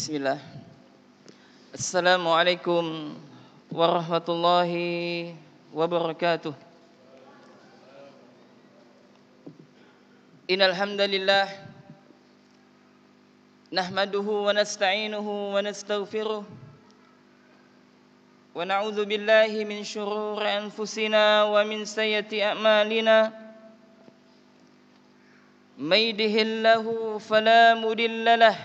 بسم الله السلام عليكم ورحمة الله وبركاته إن الحمد لله نحمده ونستعينه ونستغفره ونعوذ بالله من شرور أنفسنا ومن سيئة أعمالنا من يده الله فلا مدل له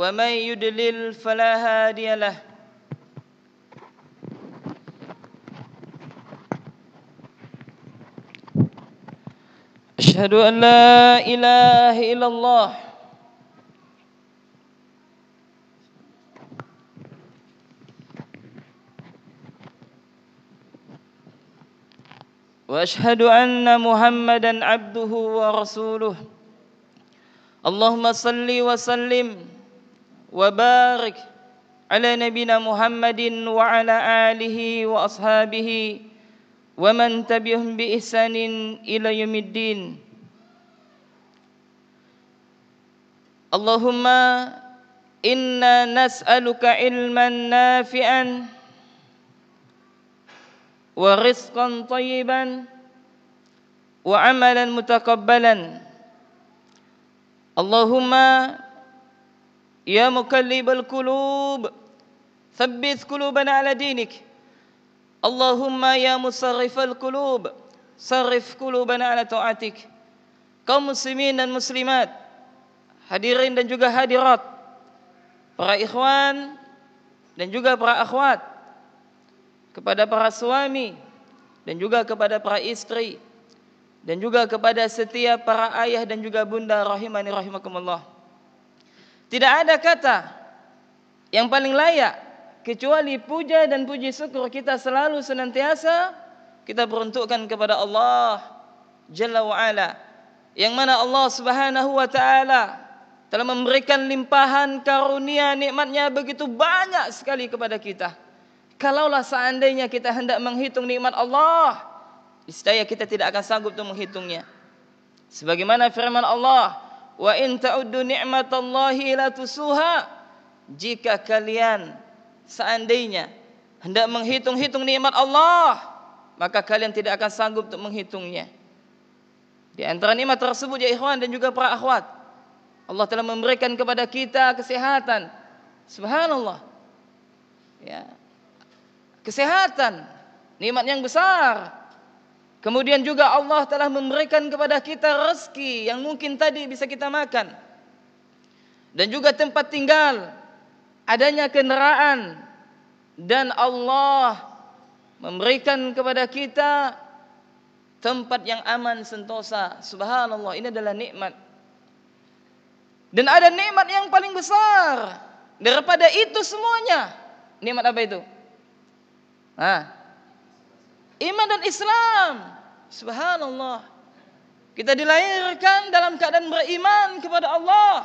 ومن يدلل فلا هادي له أشهد أن لا إله إلا الله واشهد ان محمدا عبده ورسوله اللهم صل وسلم وبارك على نبينا محمد وعلى آله وأصحابه ومن تبعهم بإحسان إلى يوم الدين اللهم إنا نسألك علما نافعا ورزقا طيبا وعملا متقبلا اللهم يا مقلب القلوب ثبت قلوبنا على دينك اللهم يا مصرف القلوب صرف قلوبنا على طاعتك kaum muslimin dan muslimat hadirin dan juga hadirat para ikhwan dan juga para akhwat kepada para suami dan juga kepada para istri dan juga kepada setiap para ayah dan juga bunda rahimani rahimakumullah Tidak ada kata yang paling layak kecuali puja dan puji syukur kita selalu senantiasa kita beruntukkan kepada Allah Jalla wa Ala yang mana Allah Subhanahu wa taala telah memberikan limpahan karunia nikmatnya begitu banyak sekali kepada kita. Kalaulah seandainya kita hendak menghitung nikmat Allah, niscaya kita tidak akan sanggup untuk menghitungnya. Sebagaimana firman Allah, wa in ta'uddu ni'matallahi la tusuha jika kalian seandainya hendak menghitung-hitung nikmat Allah maka kalian tidak akan sanggup untuk menghitungnya di antara nikmat tersebut ya ikhwan dan juga para akhwat Allah telah memberikan kepada kita kesehatan subhanallah ya kesehatan nikmat yang besar Kemudian juga Allah telah memberikan kepada kita rezeki yang mungkin tadi bisa kita makan. Dan juga tempat tinggal, adanya kenderaan dan Allah memberikan kepada kita tempat yang aman sentosa. Subhanallah, ini adalah nikmat. Dan ada nikmat yang paling besar daripada itu semuanya. Nikmat apa itu? iman dan Islam. Subhanallah. Kita dilahirkan dalam keadaan beriman kepada Allah.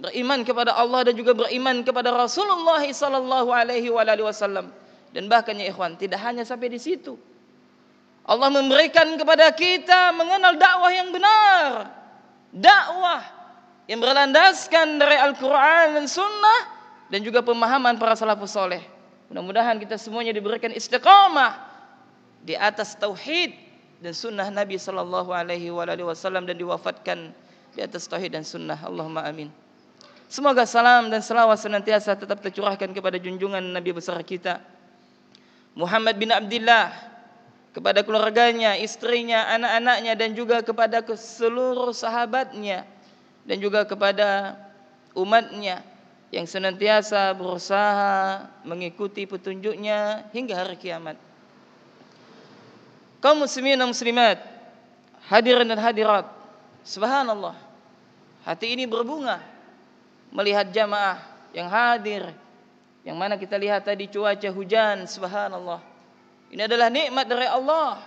Beriman kepada Allah dan juga beriman kepada Rasulullah sallallahu alaihi wa alihi wasallam. Dan bahkan ya ikhwan, tidak hanya sampai di situ. Allah memberikan kepada kita mengenal dakwah yang benar. Dakwah yang berlandaskan dari Al-Quran dan Sunnah dan juga pemahaman para salafus soleh. Mudah-mudahan kita semuanya diberikan istiqamah di atas tauhid dan sunnah Nabi sallallahu alaihi wasallam dan diwafatkan di atas tauhid dan sunnah. Allahumma amin. Semoga salam dan selawat senantiasa tetap tercurahkan kepada junjungan Nabi besar kita Muhammad bin Abdullah kepada keluarganya, istrinya, anak-anaknya dan juga kepada seluruh sahabatnya dan juga kepada umatnya yang senantiasa berusaha mengikuti petunjuknya hingga hari kiamat. Kaum muslimin dan muslimat Hadirin dan hadirat Subhanallah Hati ini berbunga Melihat jamaah yang hadir Yang mana kita lihat tadi cuaca hujan Subhanallah Ini adalah nikmat dari Allah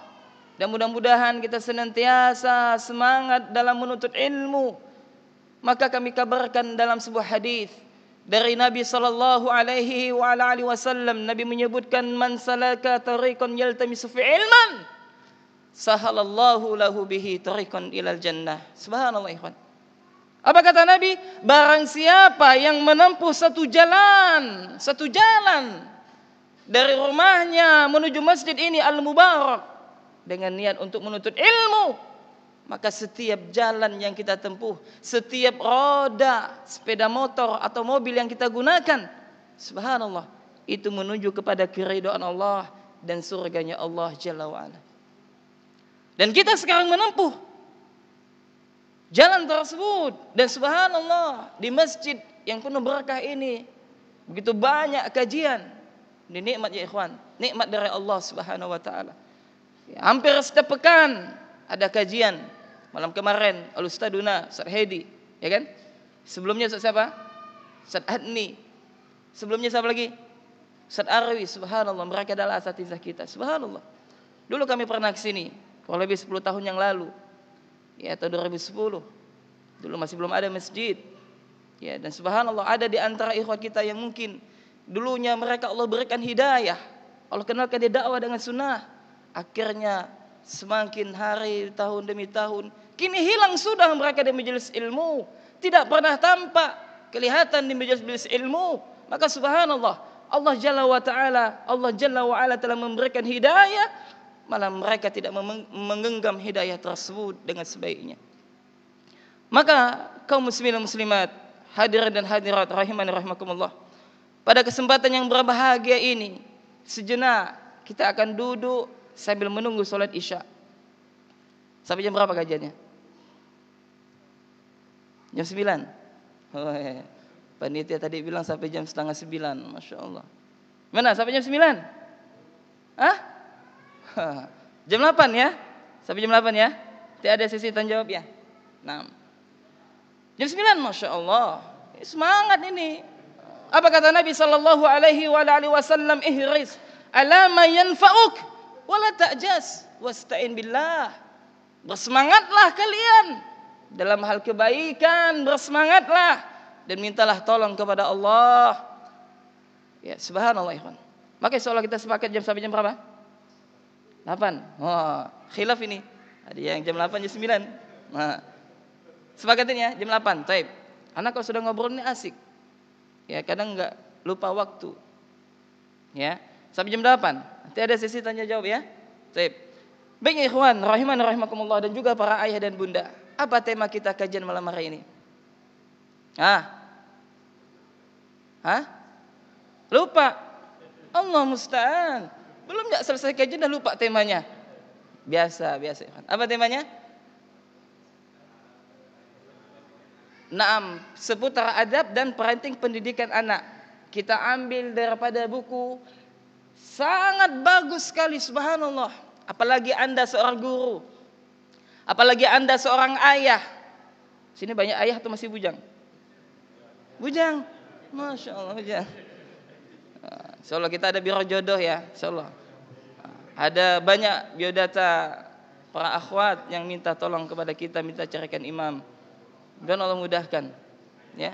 Dan mudah-mudahan kita senantiasa Semangat dalam menuntut ilmu Maka kami kabarkan dalam sebuah hadis dari Nabi sallallahu alaihi wasallam Nabi menyebutkan man salaka tariqan yaltamisu fi ilman sahalallahu lahu bihi tariqan ilal jannah. Subhanallah ikhwan. Apa kata Nabi? Barang siapa yang menempuh satu jalan, satu jalan dari rumahnya menuju masjid ini Al-Mubarak dengan niat untuk menuntut ilmu, maka setiap jalan yang kita tempuh, setiap roda sepeda motor atau mobil yang kita gunakan, subhanallah, itu menuju kepada keridhaan Allah dan surganya Allah Jalla wa'ala. Dan kita sekarang menempuh jalan tersebut. Dan subhanallah di masjid yang penuh berkah ini. Begitu banyak kajian. Ini nikmat ya ikhwan. Nikmat dari Allah subhanahu wa ta'ala. Ya, hampir setiap pekan ada kajian. Malam kemarin Al-Ustaduna, Ustaz Hedi. Ya kan? Sebelumnya Ustaz siapa? Ustaz Adni. Sebelumnya siapa lagi? Ustaz Arwi. Subhanallah. Mereka adalah asatizah kita. Subhanallah. Dulu kami pernah ke sini kurang lebih 10 tahun yang lalu ya atau 2010 dulu masih belum ada masjid ya dan subhanallah ada di antara ikhwat kita yang mungkin dulunya mereka Allah berikan hidayah Allah kenalkan dia dakwah dengan sunnah akhirnya semakin hari tahun demi tahun kini hilang sudah mereka di majelis ilmu tidak pernah tampak kelihatan di majelis ilmu maka subhanallah Allah Jalla wa Ta'ala Allah Jalla wa Ala telah memberikan hidayah malah mereka tidak menggenggam hidayah tersebut dengan sebaiknya. Maka kaum muslimin muslimat, hadirin dan hadirat rahiman rahimakumullah. Pada kesempatan yang berbahagia ini, sejenak kita akan duduk sambil menunggu solat isya. Sampai jam berapa kajiannya? Jam 9. Oh, ya. Panitia tadi bilang sampai jam setengah 9. Masya Allah. Mana sampai jam 9? Hah? jam 8 ya. Sampai jam 8 ya. Tidak ada sesi tanya jawab ya. 6. Nah. Jam 9 Masya Allah. Semangat ini. Apa kata Nabi sallallahu alaihi wa alihi wasallam ihris ala yanfa'uk Wala ta'jas wasta'in billah. Bersemangatlah kalian dalam hal kebaikan, bersemangatlah dan mintalah tolong kepada Allah. Ya, subhanallah ikhwan. Makanya seolah kita sepakat jam sampai jam berapa? 8. Oh, khilaf ini. Ada yang jam 8 jam 9. Nah. Sepakatin ya jam 8. Taib. Anak kalau sudah ngobrol ini asik. Ya, kadang enggak lupa waktu. Ya. Sampai jam 8. Nanti ada sesi tanya jawab ya. Taib. Baik ya ikhwan, rahiman rahimakumullah dan juga para ayah dan bunda. Apa tema kita kajian malam hari ini? Ah. Hah? Lupa. Allah musta'an. Belum tidak selesai kajian udah lupa temanya. Biasa, biasa. Apa temanya? Naam, seputar adab dan parenting pendidikan anak. Kita ambil daripada buku sangat bagus sekali subhanallah. Apalagi Anda seorang guru. Apalagi Anda seorang ayah. Sini banyak ayah atau masih bujang? Bujang. Masya Allah bujang. Insya kita ada biro jodoh ya, insya Ada banyak biodata para akhwat yang minta tolong kepada kita, minta carikan imam. Dan Allah mudahkan. Ya.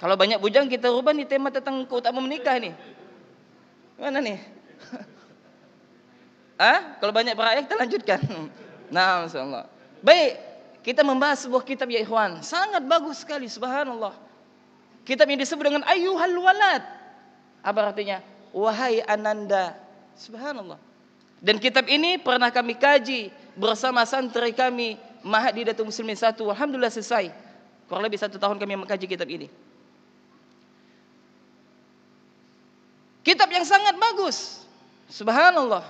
Kalau banyak bujang kita rubah nih tema tentang keutamaan menikah nih. Mana nih? Ah, kalau banyak berayat kita lanjutkan. Nah, insyaallah. Baik, kita membahas sebuah kitab ya ikhwan. Sangat bagus sekali subhanallah. Kitab yang disebut dengan Ayuhal Walad. Apa artinya? Wahai Ananda. Subhanallah. Dan kitab ini pernah kami kaji bersama santri kami Mahadidatul Muslimin 1. Alhamdulillah selesai. Kurang lebih satu tahun kami mengkaji kitab ini. Kitab yang sangat bagus. Subhanallah.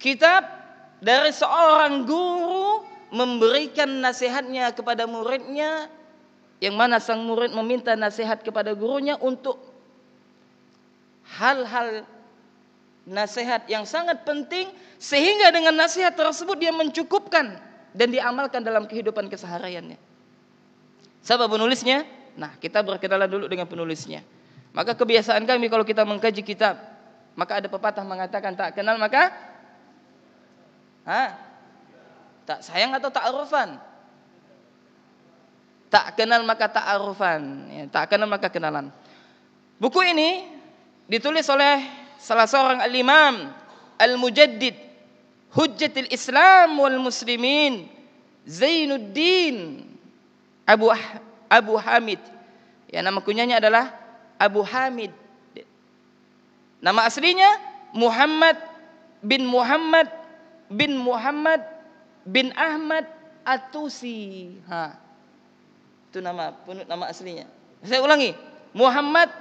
Kitab dari seorang guru memberikan nasihatnya kepada muridnya yang mana sang murid meminta nasihat kepada gurunya untuk hal-hal nasihat yang sangat penting sehingga dengan nasihat tersebut dia mencukupkan dan diamalkan dalam kehidupan kesehariannya. Siapa penulisnya? Nah, kita berkenalan dulu dengan penulisnya. Maka kebiasaan kami kalau kita mengkaji kitab, maka ada pepatah mengatakan tak kenal maka ha? tak sayang atau tak arufan. Tak kenal maka tak arufan. Ya, tak kenal maka kenalan. Buku ini ditulis oleh salah seorang al-imam al-mujaddid hujjatil islam wal muslimin Zainuddin Abu, Abu Hamid. Ya, nama kunyanya adalah Abu Hamid. Nama aslinya Muhammad bin Muhammad bin Muhammad bin Ahmad At-Tusi. Ha. Itu nama nama aslinya. Saya ulangi. Muhammad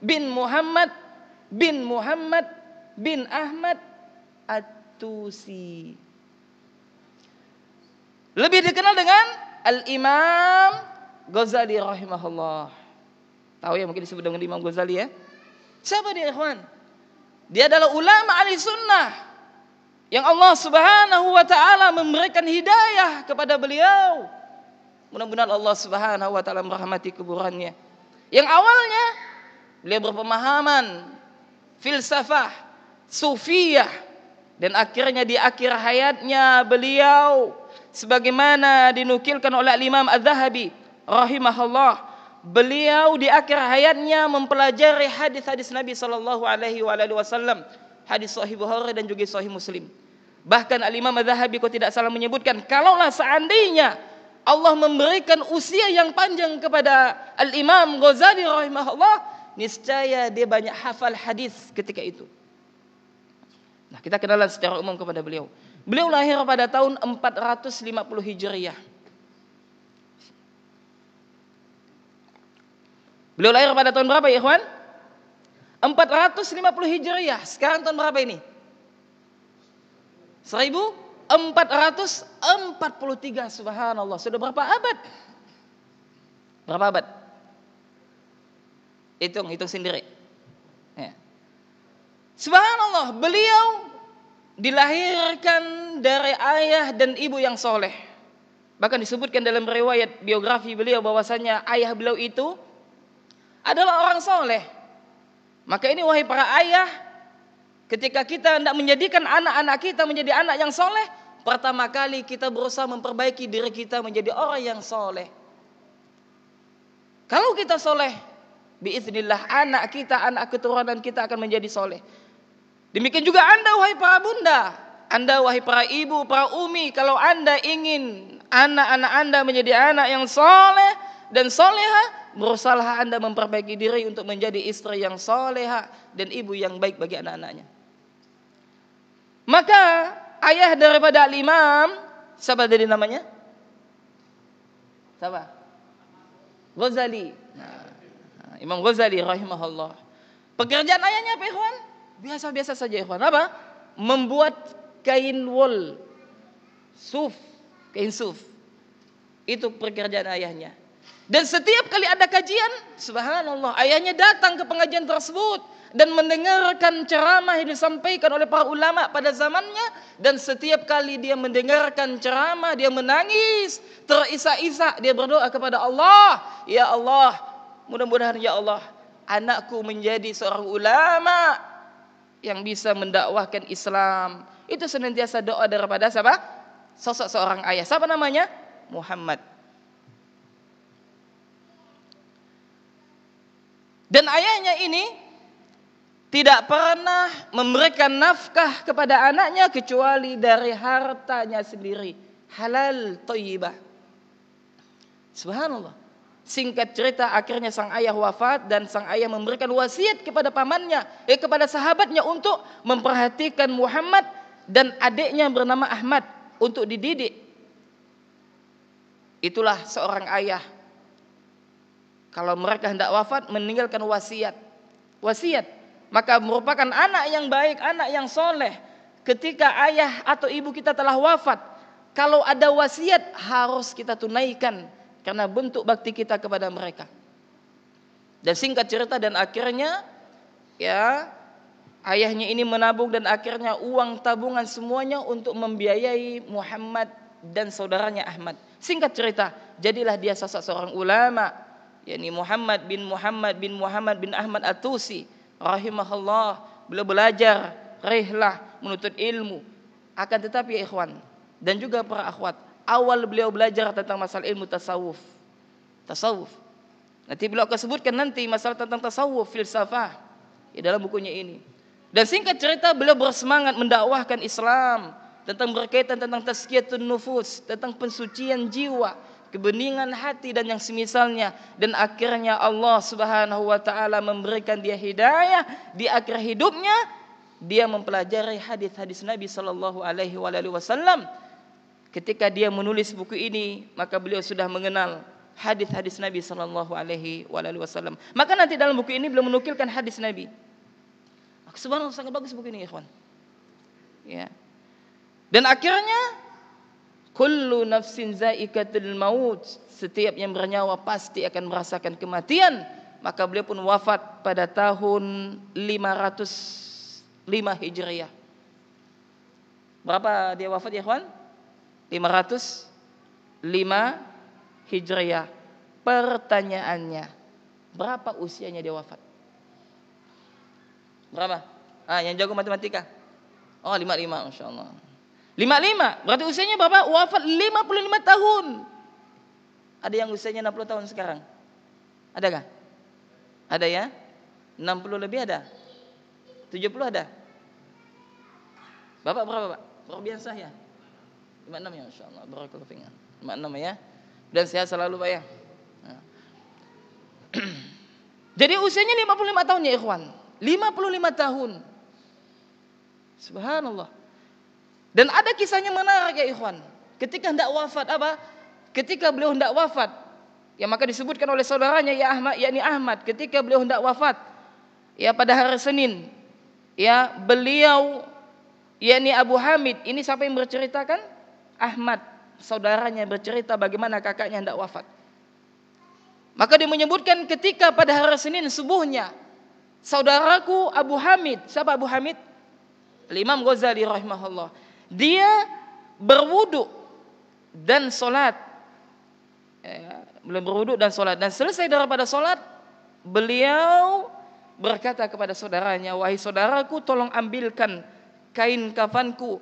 bin Muhammad bin Muhammad bin Ahmad At-Tusi. Lebih dikenal dengan Al-Imam Ghazali rahimahullah. Tahu ya mungkin disebut dengan Imam Ghazali ya. Siapa dia ikhwan? Dia adalah ulama ahli sunnah yang Allah Subhanahu wa taala memberikan hidayah kepada beliau Mudah-mudahan Allah Subhanahu wa taala merahmati kuburannya. Yang awalnya beliau berpemahaman filsafah sufiah, dan akhirnya di akhir hayatnya beliau sebagaimana dinukilkan oleh Imam Az-Zahabi rahimahullah beliau di akhir hayatnya mempelajari hadis-hadis Nabi sallallahu alaihi wa alihi wasallam hadis sahih Bukhari dan juga sahih Muslim bahkan Al Imam Az-Zahabi kok tidak salah menyebutkan kalaulah seandainya Allah memberikan usia yang panjang kepada Al-Imam Ghazali rahimahullah, niscaya dia banyak hafal hadis ketika itu. Nah, kita kenalan secara umum kepada beliau. Beliau lahir pada tahun 450 Hijriah. Beliau lahir pada tahun berapa, Ikhwan? 450 Hijriah. Sekarang tahun berapa ini? 1000 443 subhanallah. Sudah berapa abad? Berapa abad? Hitung, hitung sendiri. Ya. Subhanallah, beliau dilahirkan dari ayah dan ibu yang soleh. Bahkan disebutkan dalam riwayat biografi beliau bahwasanya ayah beliau itu adalah orang soleh. Maka ini wahai para ayah, Ketika kita hendak menjadikan anak-anak kita menjadi anak yang soleh, pertama kali kita berusaha memperbaiki diri kita menjadi orang yang soleh. Kalau kita soleh, biiznillah anak kita, anak keturunan kita akan menjadi soleh. Demikian juga anda wahai para bunda, anda wahai para ibu, para umi, kalau anda ingin anak-anak anda menjadi anak yang soleh dan soleha, berusaha anda memperbaiki diri untuk menjadi istri yang soleha dan ibu yang baik bagi anak-anaknya. Maka ayah daripada imam siapa tadi namanya? Siapa? Ghazali. Nah, nah, Imam Ghazali rahimahullah. Pekerjaan ayahnya apa ikhwan? Biasa-biasa saja ikhwan. Apa? Membuat kain wol. Suf. Kain suf. Itu pekerjaan ayahnya. Dan setiap kali ada kajian, subhanallah, ayahnya datang ke pengajian tersebut dan mendengarkan ceramah yang disampaikan oleh para ulama pada zamannya dan setiap kali dia mendengarkan ceramah dia menangis terisak-isak dia berdoa kepada Allah ya Allah mudah-mudahan ya Allah anakku menjadi seorang ulama yang bisa mendakwahkan Islam itu senantiasa doa daripada siapa sosok seorang ayah siapa namanya Muhammad Dan ayahnya ini tidak pernah memberikan nafkah kepada anaknya kecuali dari hartanya sendiri. Halal toyibah. Subhanallah. Singkat cerita akhirnya sang ayah wafat dan sang ayah memberikan wasiat kepada pamannya, eh kepada sahabatnya untuk memperhatikan Muhammad dan adiknya bernama Ahmad untuk dididik. Itulah seorang ayah. Kalau mereka hendak wafat meninggalkan wasiat. Wasiat maka merupakan anak yang baik, anak yang soleh. Ketika ayah atau ibu kita telah wafat, kalau ada wasiat harus kita tunaikan karena bentuk bakti kita kepada mereka. Dan singkat cerita dan akhirnya ya ayahnya ini menabung dan akhirnya uang tabungan semuanya untuk membiayai Muhammad dan saudaranya Ahmad. Singkat cerita, jadilah dia sosok seorang ulama, yakni Muhammad bin Muhammad bin Muhammad bin Ahmad At-Tusi rahimahullah beliau belajar rehlah menuntut ilmu akan tetapi ya ikhwan dan juga para akhwat awal beliau belajar tentang masalah ilmu tasawuf tasawuf nanti beliau akan sebutkan nanti masalah tentang tasawuf filsafah ya dalam bukunya ini dan singkat cerita beliau bersemangat mendakwahkan Islam tentang berkaitan tentang tazkiyatun nufus, tentang pensucian jiwa, kebeningan hati dan yang semisalnya dan akhirnya Allah Subhanahu wa taala memberikan dia hidayah di akhir hidupnya dia mempelajari hadis-hadis Nabi sallallahu alaihi wasallam ketika dia menulis buku ini maka beliau sudah mengenal hadis-hadis Nabi sallallahu alaihi wasallam maka nanti dalam buku ini beliau menukilkan hadis Nabi Subhanallah sangat bagus buku ini ikhwan ya dan akhirnya Kullu nafsin zaikatul maut. Setiap yang bernyawa pasti akan merasakan kematian. Maka beliau pun wafat pada tahun 505 Hijriah. Berapa dia wafat ya kawan? 505 Hijriah. Pertanyaannya, berapa usianya dia wafat? Berapa? Ah, yang jago matematika. Oh, 55 insyaallah. 55. Berarti usianya berapa? Wafat 55 tahun. Ada yang usianya 60 tahun sekarang? Adakah? Ada ya? 60 lebih ada? 70 ada? Bapak berapa, Pak? Luar biasa ya. 56 ya, insyaallah. Barakallahu fiik. 56 ya. Dan sehat selalu, Pak ya. Jadi usianya 55 tahun ya, ikhwan. 55 tahun. Subhanallah. Dan ada kisahnya menarik ya ikhwan. Ketika hendak wafat apa? Ketika beliau hendak wafat, ya maka disebutkan oleh saudaranya ya Ahmad, ya yakni Ahmad, ketika beliau hendak wafat ya pada hari Senin, ya beliau ya yakni Abu Hamid, ini siapa yang berceritakan? Ahmad, saudaranya bercerita bagaimana kakaknya hendak wafat. Maka dia menyebutkan ketika pada hari Senin subuhnya saudaraku Abu Hamid, siapa Abu Hamid? Al Imam Ghazali rahimahullah dia berwudu dan solat. Ya, belum berwudu dan solat dan selesai daripada solat beliau berkata kepada saudaranya, wahai saudaraku tolong ambilkan kain kafanku.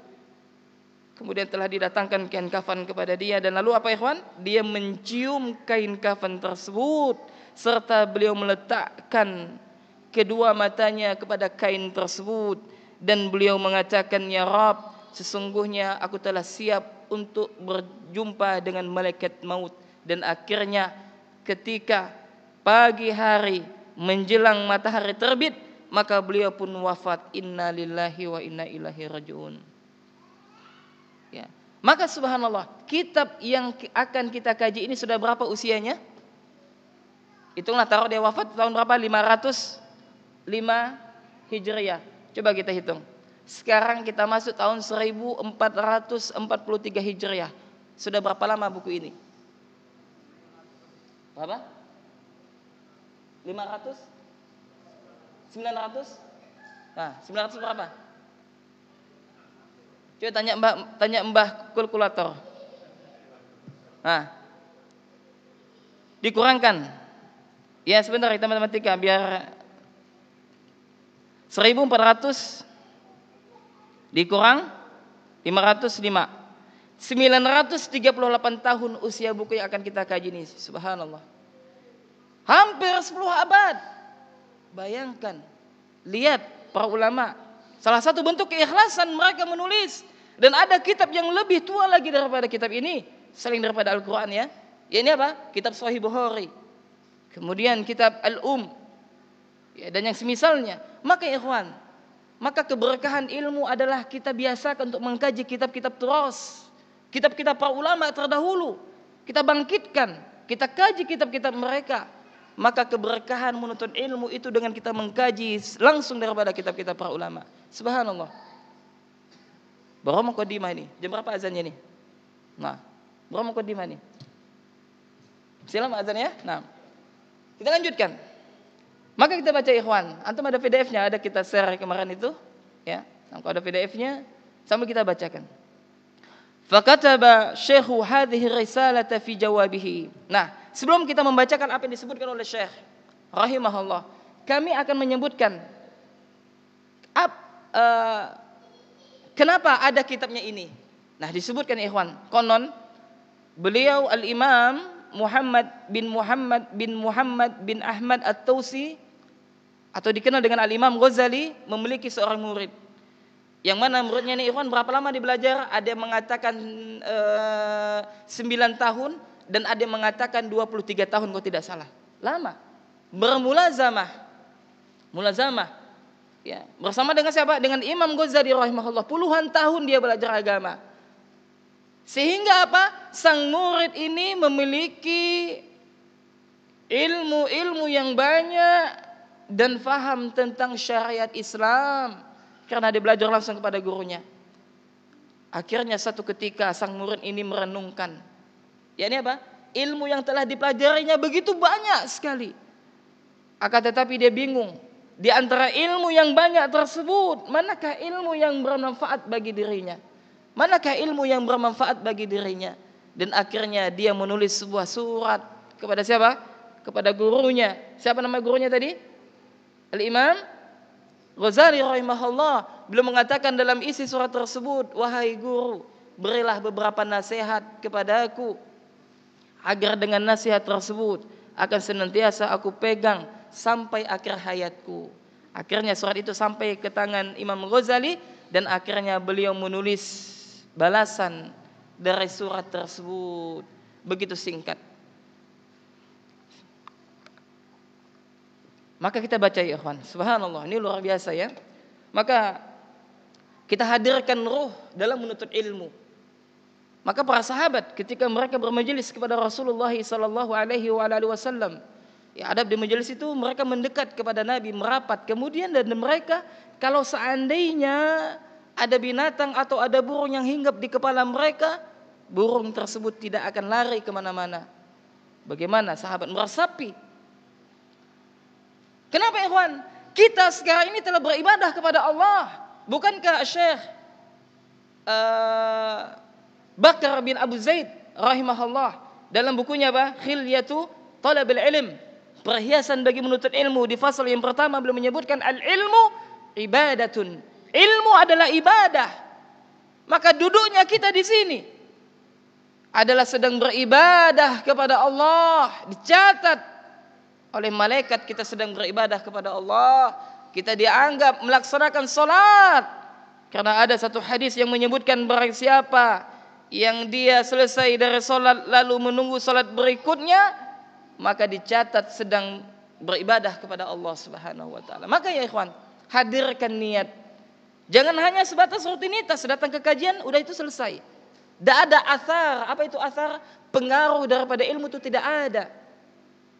Kemudian telah didatangkan kain kafan kepada dia dan lalu apa ikhwan? Dia mencium kain kafan tersebut serta beliau meletakkan kedua matanya kepada kain tersebut dan beliau mengatakan ya Rabb sesungguhnya aku telah siap untuk berjumpa dengan malaikat maut dan akhirnya ketika pagi hari menjelang matahari terbit maka beliau pun wafat inna lillahi wa inna ilahi rajiun ya maka subhanallah kitab yang akan kita kaji ini sudah berapa usianya hitunglah taruh dia wafat tahun berapa 505 Hijriah coba kita hitung sekarang kita masuk tahun 1443 Hijriah. Sudah berapa lama buku ini? Berapa? 500? 900? Nah, 900 berapa? Coba tanya Mbah, tanya Mbah kalkulator. Nah. Dikurangkan. Ya, sebentar kita matematika biar 1400 dikurang 505 938 tahun usia buku yang akan kita kaji ini. Subhanallah. Hampir 10 abad. Bayangkan. Lihat para ulama. Salah satu bentuk keikhlasan mereka menulis. Dan ada kitab yang lebih tua lagi daripada kitab ini. Selain daripada Al-Quran ya. Ya ini apa? Kitab Sahih Bukhari. Kemudian kitab Al-Um. Ya, dan yang semisalnya. Maka ikhwan. Maka keberkahan ilmu adalah kita biasakan untuk mengkaji kitab-kitab terus, kitab-kitab para ulama terdahulu. Kita bangkitkan, kita kaji kitab-kitab mereka. Maka keberkahan menuntut ilmu itu dengan kita mengkaji langsung daripada kitab-kitab para ulama. Subhanallah. Baru kodimah ini. Jam berapa azannya nih? Nah, baru kodimah nih. Silahkan azannya. Nah. Kita lanjutkan. Maka kita baca ikhwan. Antum ada PDF-nya, ada kita share kemarin itu. Ya, kalau ada PDF-nya, sama kita bacakan. Fakataba syekhu hadhihi risalata fi jawabihi. Nah, sebelum kita membacakan apa yang disebutkan oleh syekh rahimahullah, kami akan menyebutkan ap, uh, kenapa ada kitabnya ini. Nah, disebutkan ikhwan, konon beliau Al-Imam Muhammad bin Muhammad bin Muhammad bin Ahmad At-Tausi atau dikenal dengan Al-Imam Ghazali memiliki seorang murid. Yang mana muridnya ini Ikhwan berapa lama dia belajar? Ada yang mengatakan eh, sembilan 9 tahun dan ada yang mengatakan 23 tahun kalau tidak salah. Lama. Bermulazamah. Mulazamah. Ya, bersama dengan siapa? Dengan Imam Ghazali rahimahullah. Puluhan tahun dia belajar agama. Sehingga apa? Sang murid ini memiliki ilmu-ilmu yang banyak dan faham tentang syariat Islam karena dia belajar langsung kepada gurunya. Akhirnya satu ketika sang murid ini merenungkan. Ya ini apa? Ilmu yang telah dipelajarinya begitu banyak sekali. Akan tetapi dia bingung. Di antara ilmu yang banyak tersebut, manakah ilmu yang bermanfaat bagi dirinya? Manakah ilmu yang bermanfaat bagi dirinya? Dan akhirnya dia menulis sebuah surat kepada siapa? Kepada gurunya. Siapa nama gurunya tadi? Al-Imam Ghazali rahimahullah belum mengatakan dalam isi surat tersebut, wahai guru, berilah beberapa nasihat kepadaku agar dengan nasihat tersebut akan senantiasa aku pegang sampai akhir hayatku. Akhirnya surat itu sampai ke tangan Imam Ghazali dan akhirnya beliau menulis balasan dari surat tersebut. Begitu singkat. Maka kita baca ya ikhwan. Subhanallah, ini luar biasa ya. Maka kita hadirkan ruh dalam menuntut ilmu. Maka para sahabat ketika mereka bermajelis kepada Rasulullah sallallahu alaihi wasallam, ya adab di majelis itu mereka mendekat kepada Nabi, merapat. Kemudian dan mereka kalau seandainya ada binatang atau ada burung yang hinggap di kepala mereka, burung tersebut tidak akan lari kemana-mana. Bagaimana sahabat meresapi Kenapa ikhwan? Kita sekarang ini telah beribadah kepada Allah. Bukankah Syekh uh, Bakar bin Abu Zaid rahimahullah dalam bukunya apa? Khilyatu Talabil Ilm. Perhiasan bagi menuntut ilmu di fasal yang pertama belum menyebutkan al-ilmu ibadatun. Ilmu adalah ibadah. Maka duduknya kita di sini adalah sedang beribadah kepada Allah, dicatat oleh malaikat kita sedang beribadah kepada Allah kita dianggap melaksanakan salat karena ada satu hadis yang menyebutkan barang siapa yang dia selesai dari salat lalu menunggu salat berikutnya maka dicatat sedang beribadah kepada Allah Subhanahu wa taala maka ya ikhwan hadirkan niat jangan hanya sebatas rutinitas datang ke kajian udah itu selesai tidak ada asar. Apa itu asar? Pengaruh daripada ilmu itu tidak ada.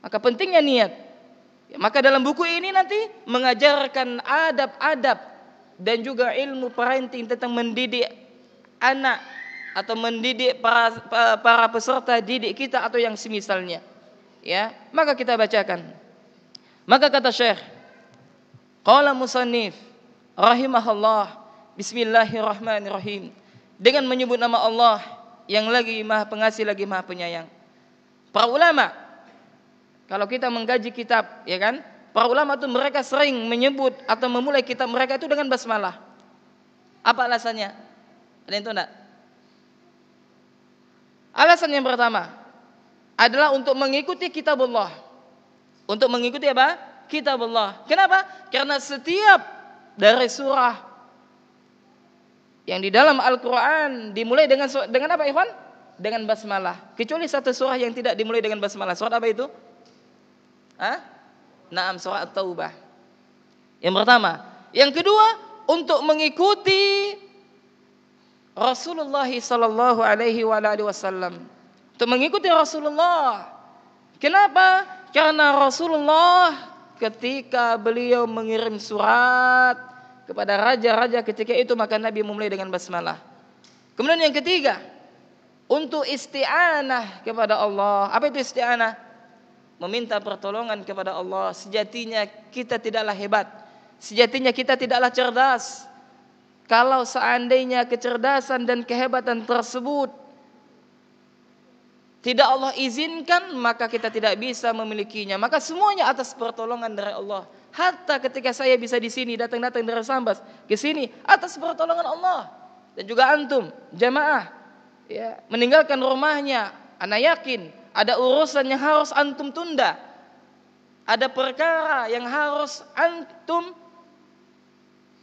Maka pentingnya niat. Ya, maka dalam buku ini nanti mengajarkan adab-adab dan juga ilmu parenting tentang mendidik anak atau mendidik para para peserta didik kita atau yang semisalnya. Ya, maka kita bacakan. Maka kata Syekh, qala musannif rahimahullah bismillahirrahmanirrahim dengan menyebut nama Allah yang lagi Maha Pengasih lagi Maha Penyayang. Para ulama kalau kita menggaji kitab, ya kan? Para ulama itu mereka sering menyebut atau memulai kitab mereka itu dengan basmalah. Apa alasannya? Ada yang tahu enggak? Alasan yang pertama adalah untuk mengikuti kitab Allah. Untuk mengikuti apa? Kitab Allah. Kenapa? Karena setiap dari surah yang di dalam Al-Quran dimulai dengan dengan apa Ikhwan? Dengan basmalah. Kecuali satu surah yang tidak dimulai dengan basmalah. Surah apa itu? Hah? Naam surah At-Taubah. Yang pertama, yang kedua untuk mengikuti Rasulullah sallallahu alaihi wasallam. Untuk mengikuti Rasulullah. Kenapa? Karena Rasulullah ketika beliau mengirim surat kepada raja-raja ketika itu maka Nabi memulai dengan basmalah. Kemudian yang ketiga, untuk isti'anah kepada Allah. Apa itu isti'anah? meminta pertolongan kepada Allah, sejatinya kita tidaklah hebat. Sejatinya kita tidaklah cerdas. Kalau seandainya kecerdasan dan kehebatan tersebut tidak Allah izinkan, maka kita tidak bisa memilikinya. Maka semuanya atas pertolongan dari Allah. Hatta ketika saya bisa di sini datang-datang dari Sambas ke sini atas pertolongan Allah dan juga antum jamaah ya meninggalkan rumahnya, anak yakin ada urusan yang harus antum tunda. Ada perkara yang harus antum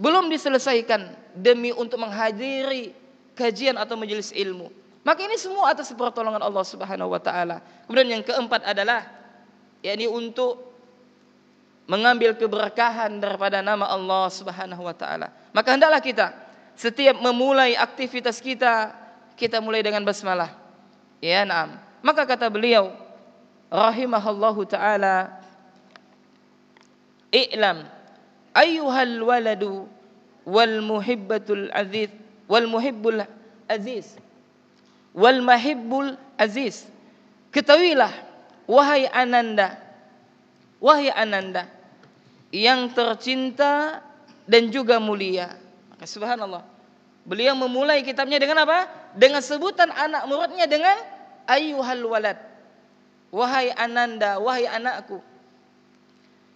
belum diselesaikan demi untuk menghadiri kajian atau majelis ilmu. Maka ini semua atas pertolongan Allah Subhanahu wa taala. Kemudian yang keempat adalah yakni untuk mengambil keberkahan daripada nama Allah Subhanahu wa taala. Maka hendaklah kita setiap memulai aktivitas kita, kita mulai dengan basmalah. Ya, na'am. Maka kata beliau rahimahallahu taala i'lam ayyuhal waladu wal muhibbatul aziz wal muhibbul aziz wal mahibbul aziz ketahuilah wahai ananda wahai ananda yang tercinta dan juga mulia subhanallah beliau memulai kitabnya dengan apa dengan sebutan anak muridnya dengan ayyuhal walad wahai ananda wahai anakku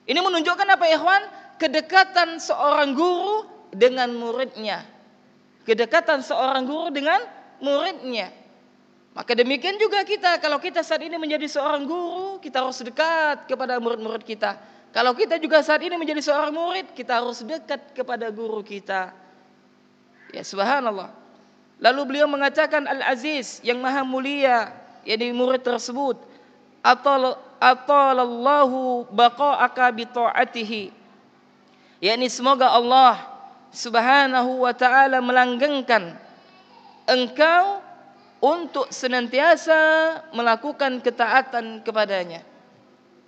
ini menunjukkan apa ikhwan kedekatan seorang guru dengan muridnya kedekatan seorang guru dengan muridnya maka demikian juga kita kalau kita saat ini menjadi seorang guru kita harus dekat kepada murid-murid kita kalau kita juga saat ini menjadi seorang murid kita harus dekat kepada guru kita ya subhanallah Lalu beliau mengatakan Al-Aziz yang maha mulia, yakni murid tersebut, atal atallahu baqa'aka bi ta'atihi. Yakni semoga Allah Subhanahu wa taala melanggengkan engkau untuk senantiasa melakukan ketaatan kepadanya.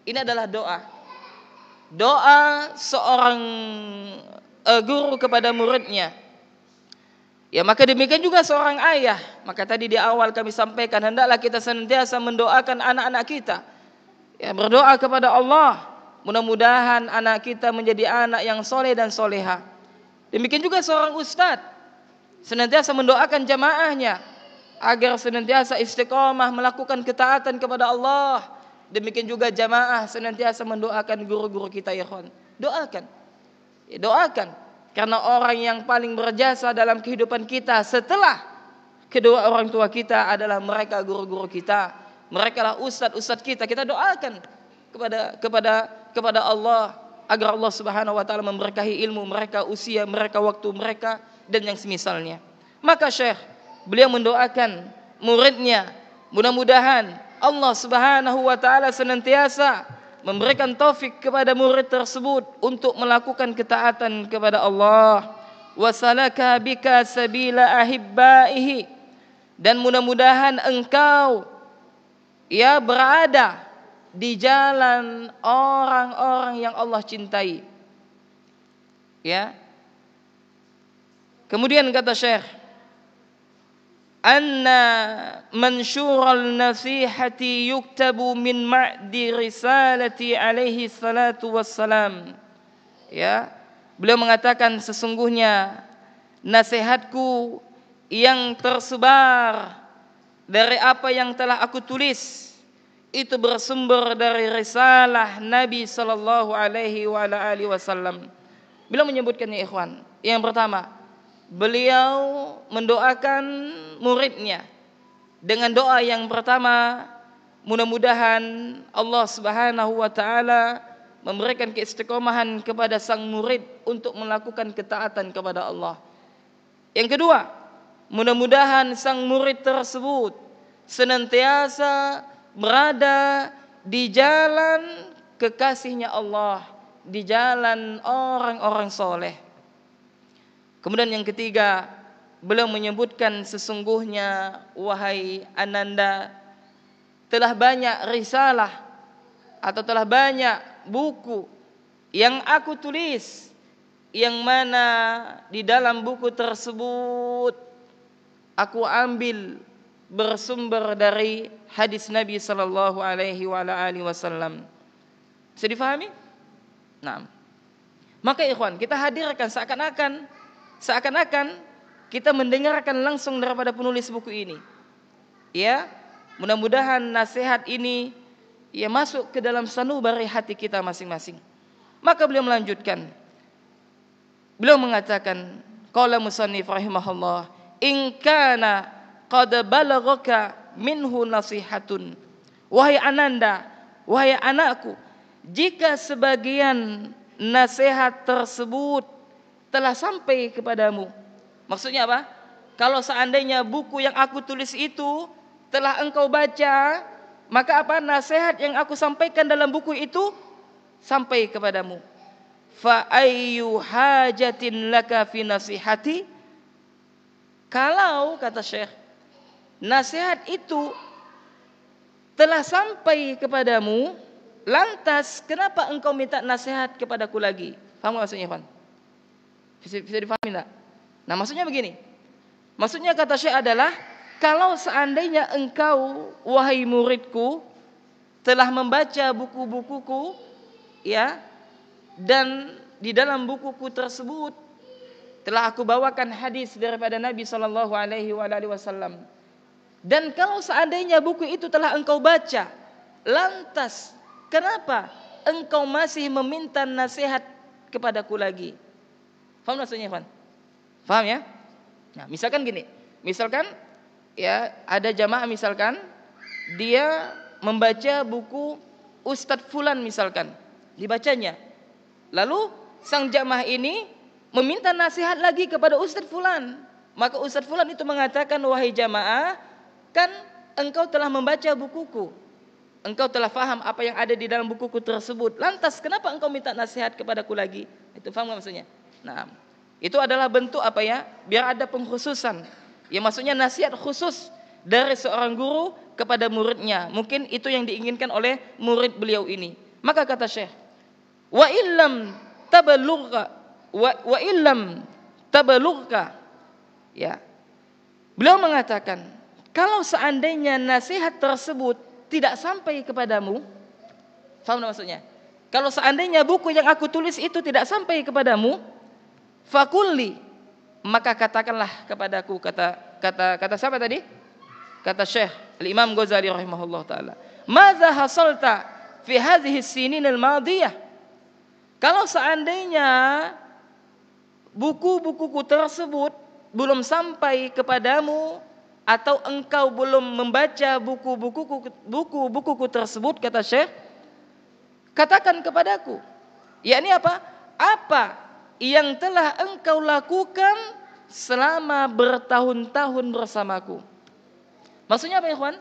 Ini adalah doa. Doa seorang eh, guru kepada muridnya. Ya maka demikian juga seorang ayah. Maka tadi di awal kami sampaikan hendaklah kita senantiasa mendoakan anak-anak kita. Ya berdoa kepada Allah. Mudah-mudahan anak kita menjadi anak yang soleh dan soleha. Demikian juga seorang ustadz. Senantiasa mendoakan jamaahnya. Agar senantiasa istiqomah melakukan ketaatan kepada Allah. Demikian juga jamaah senantiasa mendoakan guru-guru kita ya Doakan. Ya, doakan. Karena orang yang paling berjasa dalam kehidupan kita setelah kedua orang tua kita adalah mereka guru-guru kita. Mereka lah ustaz-ustaz kita. Kita doakan kepada kepada kepada Allah agar Allah Subhanahu wa taala memberkahi ilmu mereka, usia mereka, waktu mereka dan yang semisalnya. Maka Syekh beliau mendoakan muridnya mudah-mudahan Allah Subhanahu wa taala senantiasa memberikan taufik kepada murid tersebut untuk melakukan ketaatan kepada Allah wasalaka bika sabila ahibbaihi dan mudah-mudahan engkau ya berada di jalan orang-orang yang Allah cintai ya kemudian kata syekh أن منشور النصيحة يكتب من معد رسالة عليه الصلاة والسلام. ya beliau mengatakan sesungguhnya nasihatku yang tersebar dari apa yang telah aku tulis itu bersumber dari risalah Nabi sallallahu alaihi wa ala alihi wasallam. Beliau menyebutkannya ikhwan. Yang pertama, beliau mendoakan muridnya dengan doa yang pertama mudah-mudahan Allah Subhanahu wa taala memberikan keistiqomahan kepada sang murid untuk melakukan ketaatan kepada Allah. Yang kedua, mudah-mudahan sang murid tersebut senantiasa berada di jalan kekasihnya Allah, di jalan orang-orang soleh. Kemudian yang ketiga, beliau menyebutkan sesungguhnya wahai Ananda telah banyak risalah atau telah banyak buku yang aku tulis yang mana di dalam buku tersebut aku ambil bersumber dari hadis Nabi sallallahu alaihi wasallam. Bisa difahami? Nah. Maka ikhwan, kita hadirkan seakan-akan seakan-akan kita mendengarkan langsung daripada penulis buku ini. Ya, mudah-mudahan nasihat ini ya masuk ke dalam sanubari hati kita masing-masing. Maka beliau melanjutkan. Beliau mengatakan, qala musannif rahimahullah, in kana qad balaghaka minhu nasihatun. Wahai Ananda, wahai anakku, jika sebagian nasihat tersebut telah sampai kepadamu, Maksudnya apa? Kalau seandainya buku yang aku tulis itu telah engkau baca, maka apa nasihat yang aku sampaikan dalam buku itu sampai kepadamu. Fa ayyu hajatin laka fi nasihati? Kalau kata Syekh, nasihat itu telah sampai kepadamu, lantas kenapa engkau minta nasihat kepadaku lagi? Faham maksudnya, Fan? Bisa, bisa difahami tak? Nah maksudnya begini. Maksudnya kata Syekh adalah kalau seandainya engkau wahai muridku telah membaca buku-bukuku ya dan di dalam bukuku tersebut telah aku bawakan hadis daripada Nabi saw. Alaihi Wasallam dan kalau seandainya buku itu telah engkau baca lantas kenapa engkau masih meminta nasihat kepadaku lagi? Faham maksudnya, Faham? Faham ya? Nah, misalkan gini, misalkan ya ada jamaah misalkan dia membaca buku Ustadz Fulan misalkan dibacanya. Lalu sang jamaah ini meminta nasihat lagi kepada Ustadz Fulan. Maka Ustadz Fulan itu mengatakan wahai jamaah kan engkau telah membaca bukuku. Engkau telah faham apa yang ada di dalam bukuku tersebut. Lantas kenapa engkau minta nasihat kepadaku lagi? Itu faham maksudnya? Nah, itu adalah bentuk apa ya? Biar ada pengkhususan. Ya maksudnya nasihat khusus dari seorang guru kepada muridnya. Mungkin itu yang diinginkan oleh murid beliau ini. Maka kata Syekh, wa illam tabalugha wa, wa illam tabalugha. Ya. Beliau mengatakan, kalau seandainya nasihat tersebut tidak sampai kepadamu, faham maksudnya? Kalau seandainya buku yang aku tulis itu tidak sampai kepadamu, fakuli maka katakanlah kepadaku kata kata kata siapa tadi? Kata Syekh Al-Imam Ghazali rahimahullah taala. Madza hasalta fi hadhihi sinin al-madiyah? Kalau seandainya buku-bukuku tersebut belum sampai kepadamu atau engkau belum membaca buku-bukuku buku-bukuku tersebut kata Syekh katakan kepadaku yakni apa apa yang telah engkau lakukan selama bertahun-tahun bersamaku. Maksudnya apa ikhwan?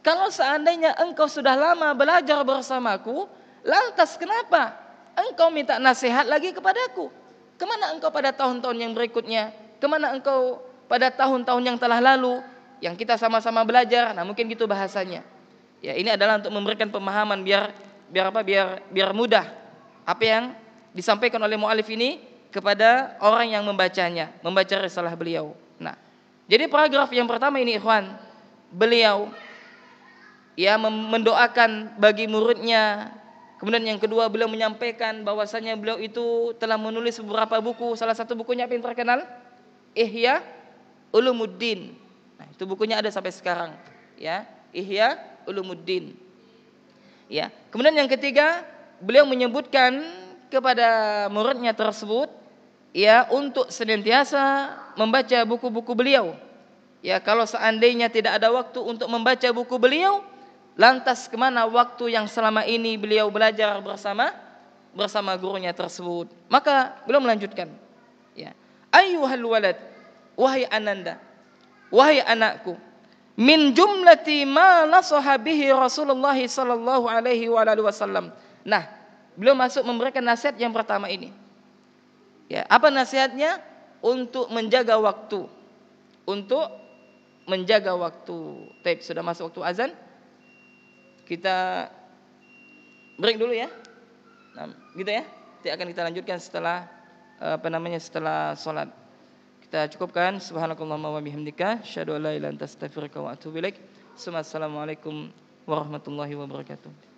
Kalau seandainya engkau sudah lama belajar bersamaku, lantas kenapa engkau minta nasihat lagi kepadaku? Kemana engkau pada tahun-tahun yang berikutnya? Kemana engkau pada tahun-tahun yang telah lalu? Yang kita sama-sama belajar, nah mungkin gitu bahasanya. Ya ini adalah untuk memberikan pemahaman biar biar apa biar biar mudah apa yang disampaikan oleh mualif ini kepada orang yang membacanya, membaca risalah beliau. Nah, jadi paragraf yang pertama ini ikhwan, beliau ya mendoakan bagi muridnya. Kemudian yang kedua beliau menyampaikan bahwasanya beliau itu telah menulis beberapa buku. Salah satu bukunya apa yang terkenal? Ihya Ulumuddin. Nah, itu bukunya ada sampai sekarang, ya. Ihya Ulumuddin. Ya. Kemudian yang ketiga, beliau menyebutkan kepada muridnya tersebut ya untuk senantiasa membaca buku-buku beliau. Ya kalau seandainya tidak ada waktu untuk membaca buku beliau, lantas kemana waktu yang selama ini beliau belajar bersama bersama gurunya tersebut? Maka beliau melanjutkan, ya ayuhal walad, wahai ananda, wahai anakku, min jumlati ma nasaha bihi Rasulullah sallallahu alaihi wasallam. Nah, beliau masuk memberikan nasihat yang pertama ini. Ya, apa nasihatnya? Untuk menjaga waktu. Untuk menjaga waktu. Baik, sudah masuk waktu azan. Kita break dulu ya. Nah, gitu ya. Nanti akan kita lanjutkan setelah eh, apa namanya setelah sholat. Kita cukupkan subhanakallahumma wa bihamdika asyhadu an la ilaha illa anta astaghfiruka wa atubu ilaik. Assalamualaikum warahmatullahi wabarakatuh.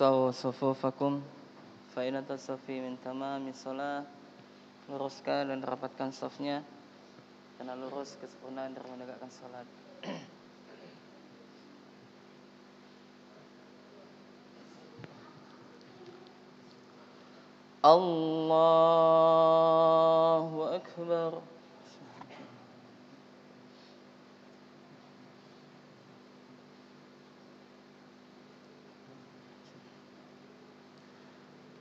saw sufufakum fa in tasafi min tamami shalah luruskan dan rapatkan safnya karena lurus kesempurnaan dalam menegakkan salat Allah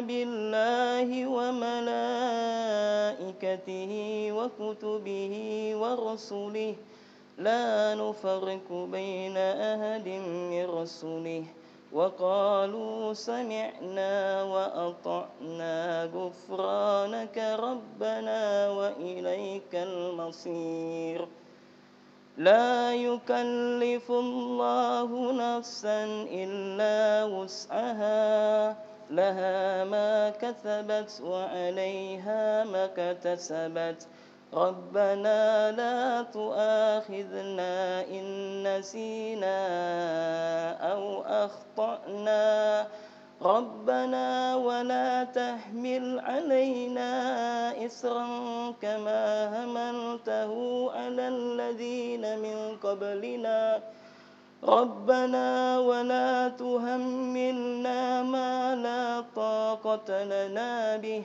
بالله وملائكته وكتبه ورسله لا نفرق بين أحد من رسله وقالوا سمعنا وأطعنا غفرانك ربنا وإليك المصير لا يكلف الله نفسا إلا وسعها لها ما كسبت وعليها ما اكتسبت ربنا لا تؤاخذنا إن نسينا أو أخطأنا ربنا ولا تحمل علينا إسرا كما هملته على الذين من قبلنا ربنا ولا تهملنا ما لا طاقة لنا به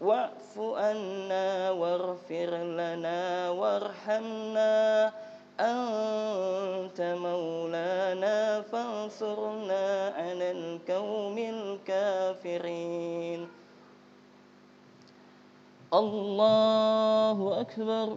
واعف عنا واغفر لنا وارحمنا أنت مولانا فانصرنا على القوم الكافرين الله أكبر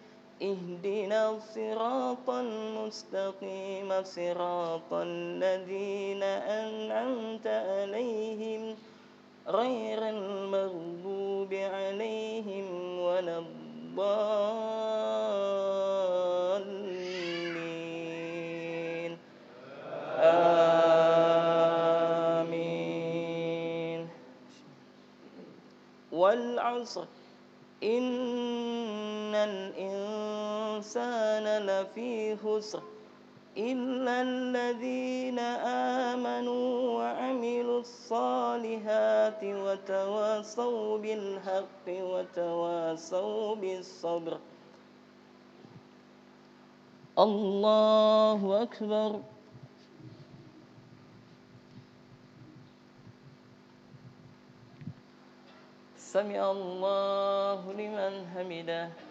اهدنا الصراط المستقيم صراط الذين أنعمت عليهم غير المغضوب عليهم ولا الضالين آمين والعصر إن الإنسان الإنسان لفي خسر إلا الذين آمنوا وعملوا الصالحات وتواصوا بالحق وتواصوا بالصبر الله أكبر سمع الله لمن حمده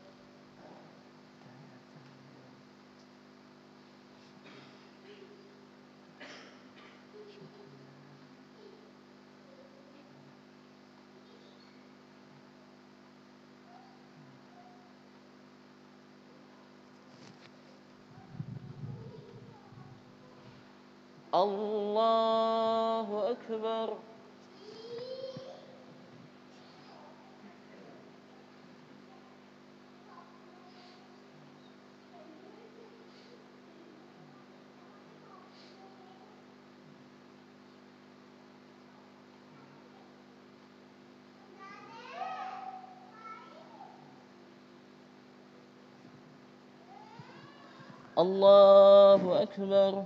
الله أكبر الله أكبر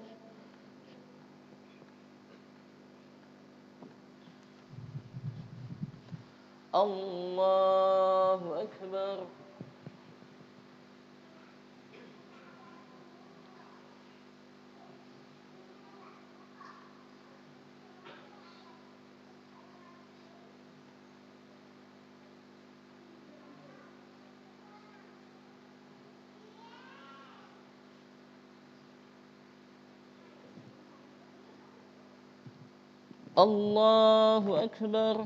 الله أكبر الله أكبر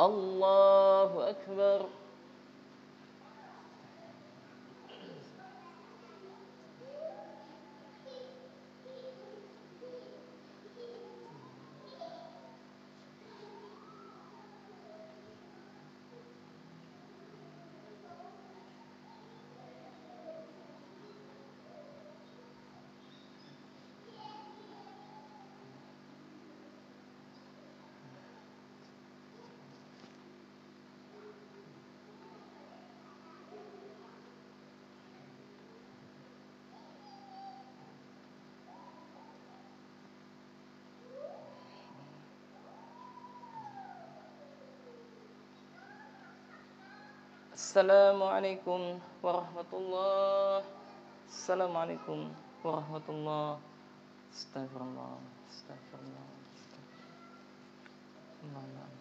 الله أكبر السلام عليكم ورحمة الله السلام عليكم ورحمة الله استغفر الله استغفر الله استغفر الله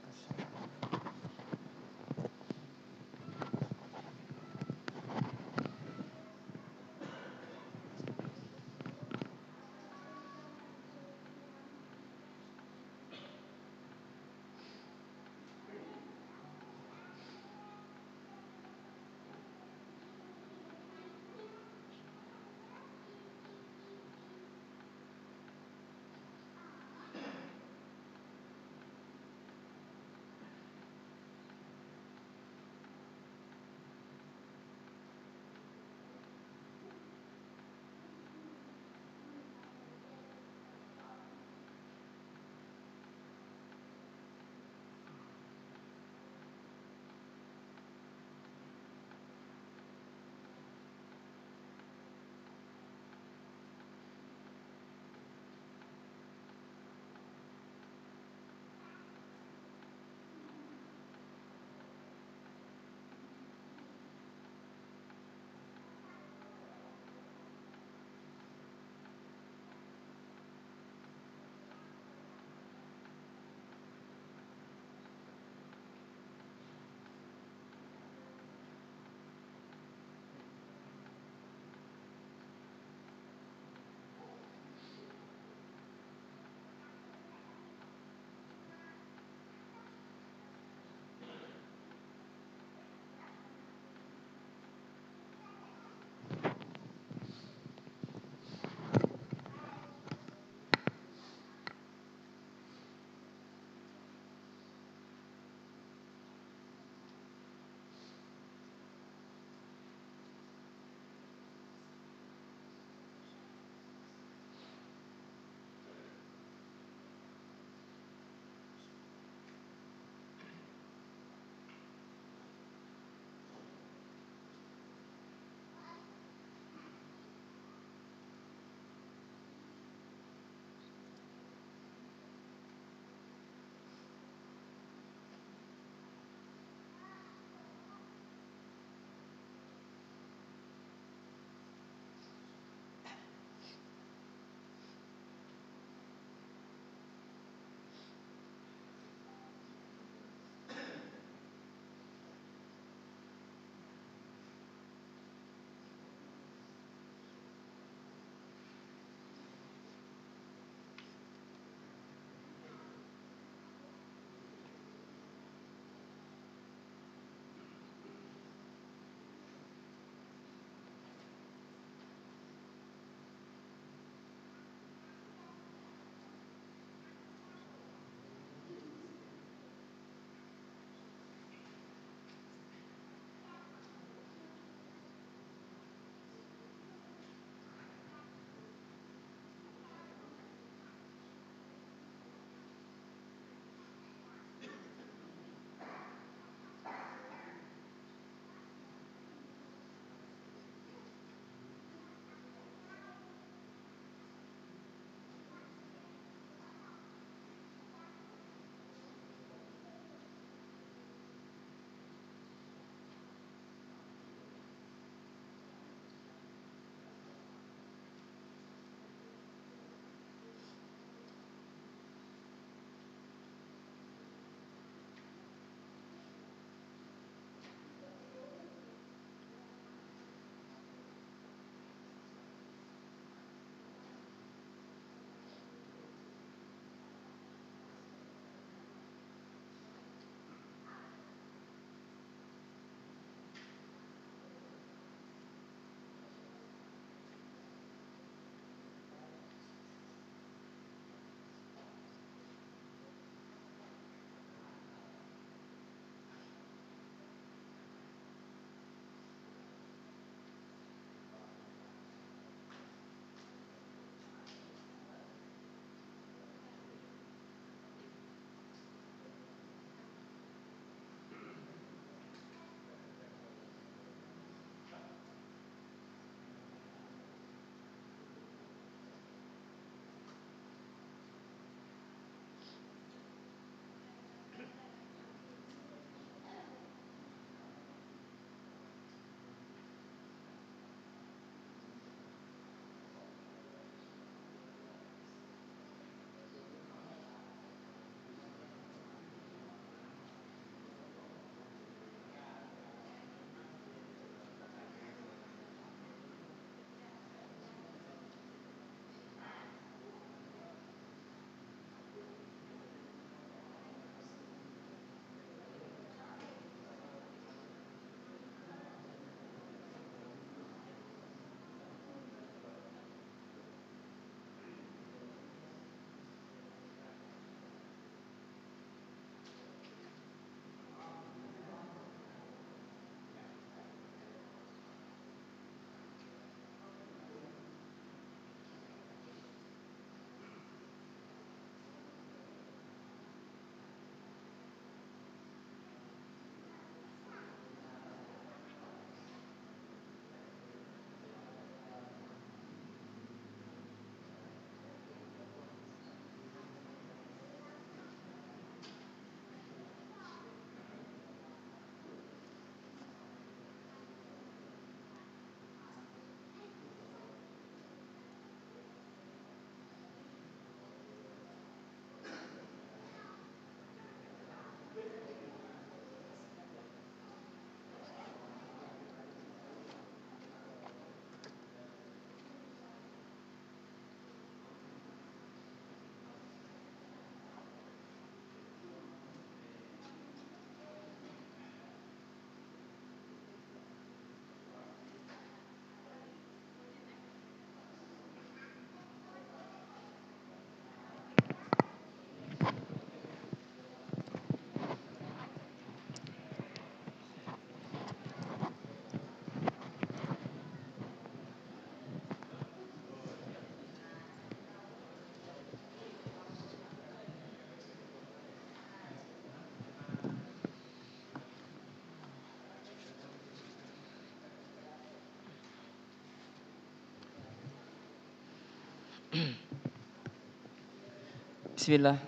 Bismillah.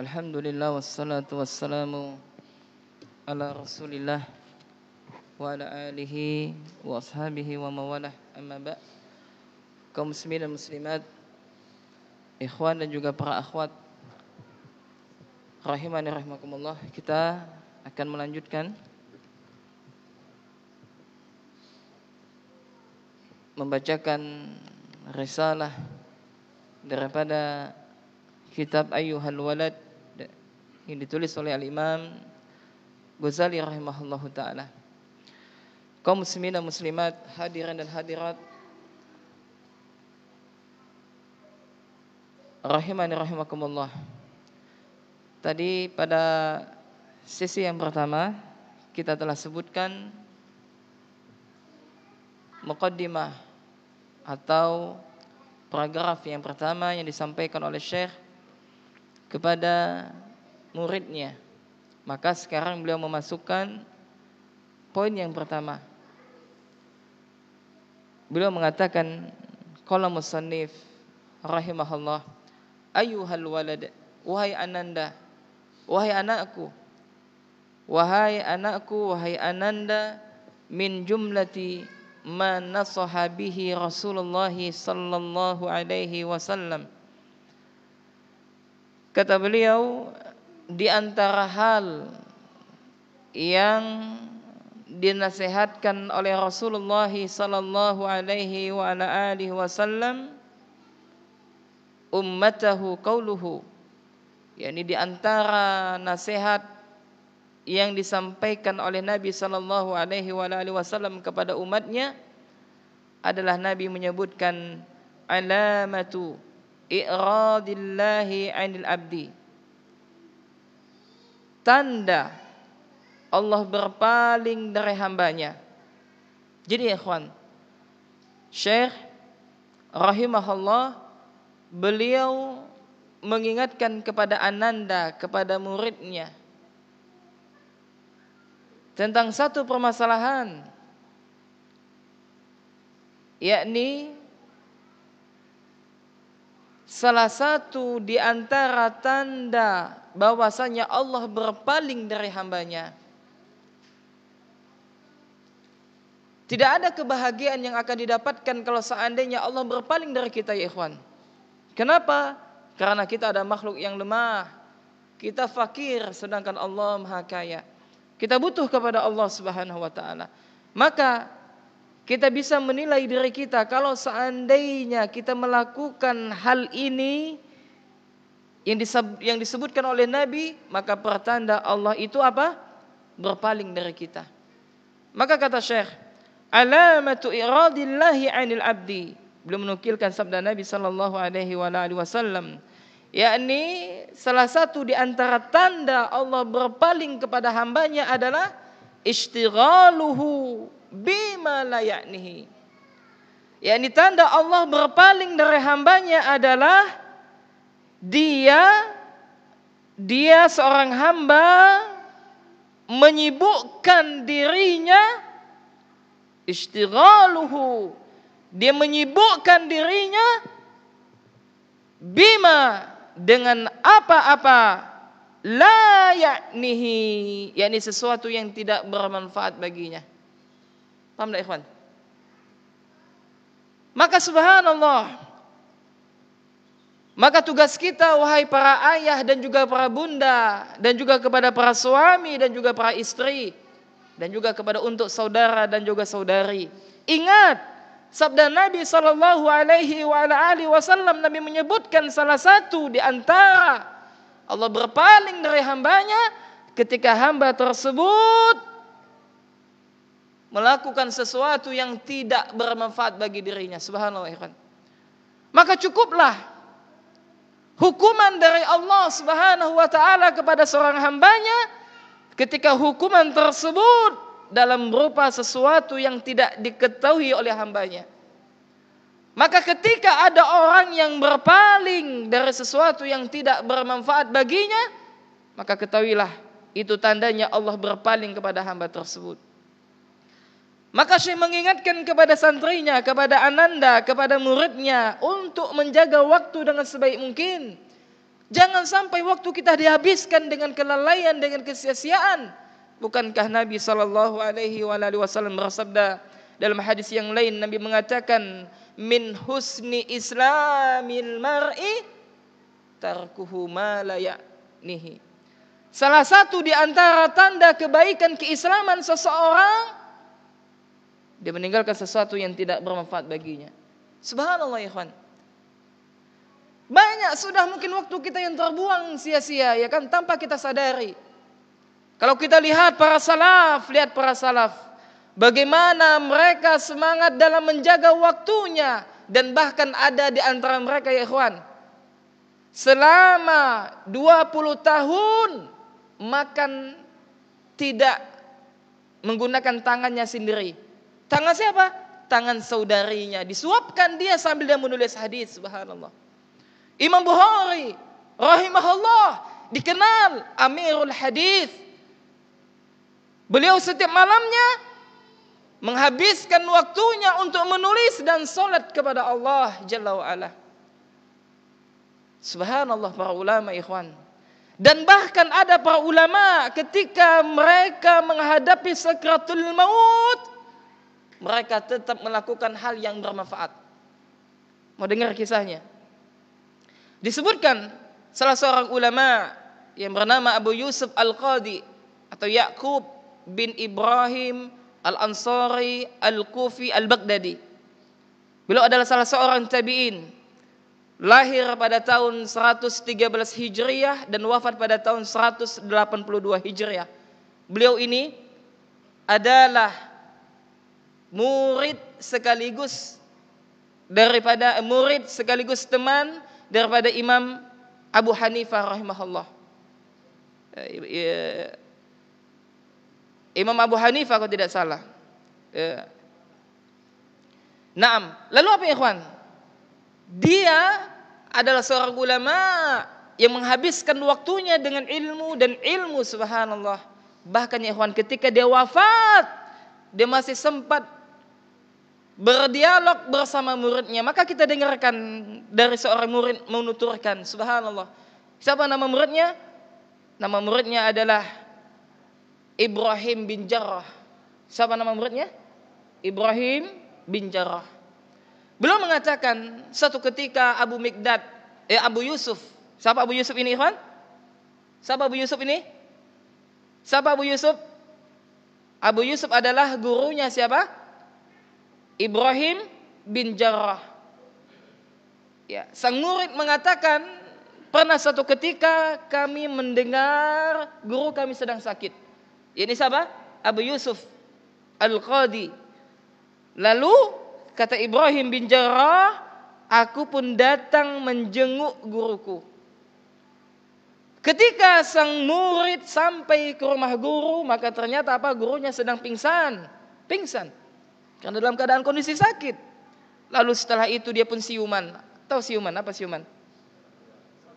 Alhamdulillah wassalatu wassalamu ala Rasulillah wa ala alihi wa ashabihi wa mawalah amma ba. Kaum muslimin dan muslimat, ikhwan dan juga para akhwat rahimani ya rahimakumullah, kita akan melanjutkan membacakan risalah daripada kitab Ayyuhal Walad yang ditulis oleh Al-Imam Ghazali rahimahullahu taala. Kaum muslimin dan muslimat, hadirin dan hadirat rahimani rahimakumullah. Tadi pada sesi yang pertama kita telah sebutkan muqaddimah atau paragraf yang pertama yang disampaikan oleh Syekh kepada muridnya. Maka sekarang beliau memasukkan poin yang pertama. Beliau mengatakan qala musannif rahimahullah ayyuhal walad wahai ananda wahai anakku wahai anakku wahai ananda min jumlati ma nasaha bihi Rasulullah sallallahu alaihi wasallam kata beliau di antara hal yang dinasehatkan oleh Rasulullah sallallahu alaihi wa ala alihi wasallam ummatahu qauluhu yakni di antara nasihat yang disampaikan oleh Nabi Shallallahu Alaihi Wasallam kepada umatnya adalah Nabi menyebutkan alamatu i'radillahi 'anil abdi tanda Allah berpaling dari hambanya jadi ikhwan Syekh rahimahullah beliau mengingatkan kepada ananda kepada muridnya tentang satu permasalahan yakni salah satu di antara tanda bahwasanya Allah berpaling dari hambanya. Tidak ada kebahagiaan yang akan didapatkan kalau seandainya Allah berpaling dari kita ya ikhwan. Kenapa? Karena kita ada makhluk yang lemah. Kita fakir sedangkan Allah maha kaya. Kita butuh kepada Allah Subhanahu wa taala. Maka kita bisa menilai diri kita kalau seandainya kita melakukan hal ini yang yang disebutkan oleh Nabi, maka pertanda Allah itu apa? Berpaling dari kita. Maka kata Syekh, alamatu iradillahi anil abdi. Belum menukilkan sabda Nabi sallallahu alaihi wasallam yakni salah satu di antara tanda Allah berpaling kepada hambanya adalah istighaluhu bima la yaknihi. Yakni tanda Allah berpaling dari hambanya adalah dia dia seorang hamba menyibukkan dirinya istighaluhu dia menyibukkan dirinya bima dengan apa-apa la yaknihi yakni sesuatu yang tidak bermanfaat baginya paham tak ikhwan maka subhanallah maka tugas kita wahai para ayah dan juga para bunda dan juga kepada para suami dan juga para istri dan juga kepada untuk saudara dan juga saudari ingat Sabda Nabi sallallahu Alaihi Wasallam Nabi menyebutkan salah satu di antara Allah berpaling dari hambanya ketika hamba tersebut melakukan sesuatu yang tidak bermanfaat bagi dirinya. Subhanallah. Ya Maka cukuplah hukuman dari Allah Subhanahu wa taala kepada seorang hambanya ketika hukuman tersebut dalam rupa sesuatu yang tidak diketahui oleh hambanya. Maka ketika ada orang yang berpaling dari sesuatu yang tidak bermanfaat baginya, maka ketahuilah itu tandanya Allah berpaling kepada hamba tersebut. Maka Syekh mengingatkan kepada santrinya, kepada ananda, kepada muridnya untuk menjaga waktu dengan sebaik mungkin. Jangan sampai waktu kita dihabiskan dengan kelalaian, dengan kesia-siaan. Bukankah Nabi sallallahu alaihi wasallam bersabda dalam hadis yang lain Nabi mengatakan min husni islamil mar'i tarkuhu ma la ya'nihi. Salah satu di antara tanda kebaikan keislaman seseorang dia meninggalkan sesuatu yang tidak bermanfaat baginya. Subhanallah ya kawan. Banyak sudah mungkin waktu kita yang terbuang sia-sia ya kan tanpa kita sadari. Kalau kita lihat para salaf, lihat para salaf. Bagaimana mereka semangat dalam menjaga waktunya. Dan bahkan ada di antara mereka ya ikhwan. Selama 20 tahun makan tidak menggunakan tangannya sendiri. Tangan siapa? Tangan saudarinya. Disuapkan dia sambil dia menulis hadis. Subhanallah. Imam Bukhari rahimahullah dikenal Amirul Hadis Beliau setiap malamnya menghabiskan waktunya untuk menulis dan solat kepada Allah Jalla wa'ala. Subhanallah para ulama ikhwan. Dan bahkan ada para ulama ketika mereka menghadapi sakratul maut. Mereka tetap melakukan hal yang bermanfaat. Mau dengar kisahnya? Disebutkan salah seorang ulama yang bernama Abu Yusuf Al-Qadi atau Yakub bin Ibrahim Al-Ansari Al-Kufi Al-Baghdadi. Beliau adalah salah seorang tabi'in. Lahir pada tahun 113 Hijriah dan wafat pada tahun 182 Hijriah. Beliau ini adalah murid sekaligus daripada murid sekaligus teman daripada Imam Abu Hanifah rahimahullah. Eh, ya, Imam Abu Hanifah kalau tidak salah. Ya. Naam. Lalu apa ikhwan? Dia adalah seorang ulama yang menghabiskan waktunya dengan ilmu dan ilmu subhanallah. Bahkan ikhwan ketika dia wafat, dia masih sempat berdialog bersama muridnya. Maka kita dengarkan dari seorang murid menuturkan subhanallah. Siapa nama muridnya? Nama muridnya adalah Ibrahim bin Jarrah. Siapa nama muridnya? Ibrahim bin Jarrah. Beliau mengatakan satu ketika Abu Mikdad, eh Abu Yusuf. Siapa Abu Yusuf ini, Ikhwan? Siapa Abu Yusuf ini? Siapa Abu Yusuf? Abu Yusuf adalah gurunya siapa? Ibrahim bin Jarrah. Ya, sang murid mengatakan pernah satu ketika kami mendengar guru kami sedang sakit. Ini siapa? Abu Yusuf Al-Qadi. Lalu kata Ibrahim bin Jarrah, aku pun datang menjenguk guruku. Ketika sang murid sampai ke rumah guru, maka ternyata apa? Gurunya sedang pingsan. Pingsan. Karena dalam keadaan kondisi sakit. Lalu setelah itu dia pun siuman. Tahu siuman? Apa siuman?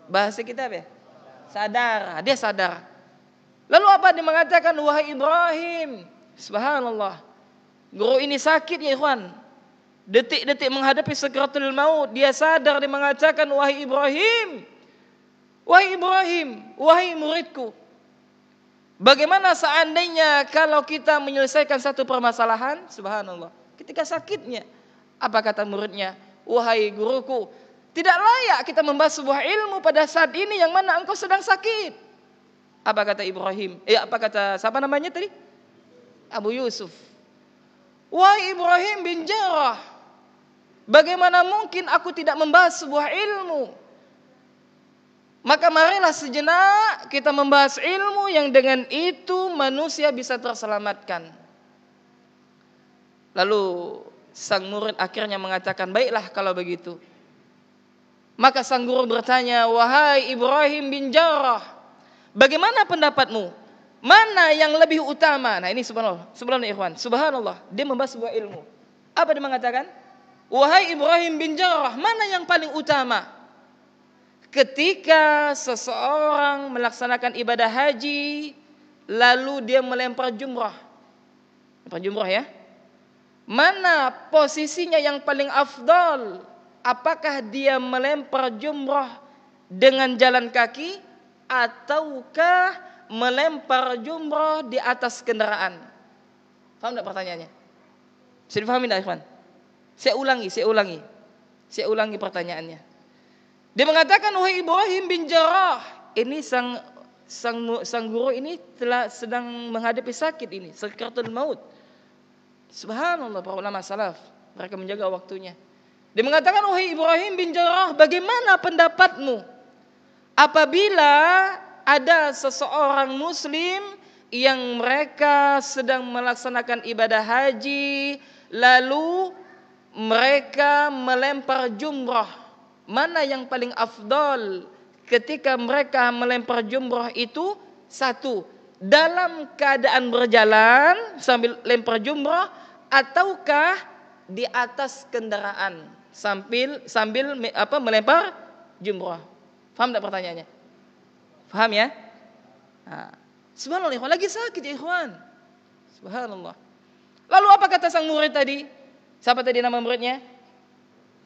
Bahasa kita apa ya? Sadar. Dia sadar. Lalu apa dia mengatakan wahai Ibrahim? Subhanallah. Guru ini sakit ya ikhwan. Detik-detik menghadapi sakratul maut, dia sadar dia mengatakan wahai Ibrahim. Wahai Ibrahim, wahai muridku. Bagaimana seandainya kalau kita menyelesaikan satu permasalahan, subhanallah, ketika sakitnya, apa kata muridnya? Wahai guruku, tidak layak kita membahas sebuah ilmu pada saat ini yang mana engkau sedang sakit. Apa kata Ibrahim? Eh apa kata siapa namanya tadi? Abu Yusuf. Wahai Ibrahim bin Jarrah. Bagaimana mungkin aku tidak membahas sebuah ilmu? Maka marilah sejenak kita membahas ilmu yang dengan itu manusia bisa terselamatkan. Lalu sang murid akhirnya mengatakan, "Baiklah kalau begitu." Maka sang guru bertanya, "Wahai Ibrahim bin Jarrah, Bagaimana pendapatmu? Mana yang lebih utama? Nah ini subhanallah. Subhanallah ikhwan. Subhanallah. Dia membahas sebuah ilmu. Apa dia mengatakan? Wahai Ibrahim bin Jarrah, mana yang paling utama? Ketika seseorang melaksanakan ibadah haji, lalu dia melempar jumrah. Lempar jumrah ya. Mana posisinya yang paling afdal? Apakah dia melempar jumrah dengan jalan kaki ataukah melempar jumroh di atas kendaraan? Paham tidak pertanyaannya? Bisa dipahami tidak Ikhwan? Saya ulangi, saya ulangi. Saya ulangi pertanyaannya. Dia mengatakan wahai Ibrahim bin Jarrah, ini sang sang sang guru ini telah sedang menghadapi sakit ini, sakaratul maut. Subhanallah para ulama salaf, mereka menjaga waktunya. Dia mengatakan wahai Ibrahim bin Jarrah, bagaimana pendapatmu? Apabila ada seseorang muslim yang mereka sedang melaksanakan ibadah haji lalu mereka melempar jumrah mana yang paling afdol ketika mereka melempar jumrah itu satu dalam keadaan berjalan sambil lempar jumrah ataukah di atas kendaraan sambil sambil apa melempar jumrah Faham tidak pertanyaannya? Faham ya? Nah, subhanallah ikhwan, lagi sakit ya ikhwan. Subhanallah. Lalu apa kata sang murid tadi? Siapa tadi nama muridnya?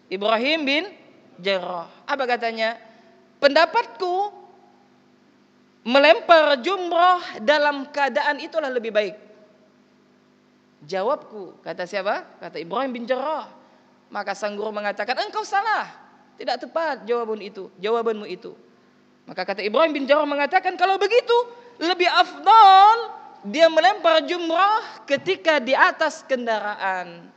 Ibrahim bin Jarrah. Apa katanya? Pendapatku melempar jumrah dalam keadaan itulah lebih baik. Jawabku, kata siapa? Kata Ibrahim bin Jarrah. Maka sang guru mengatakan, engkau salah. Tidak tepat jawaban itu, jawabanmu itu. Maka kata Ibrahim bin Jarrah mengatakan kalau begitu lebih afdol dia melempar jumrah ketika di atas kendaraan.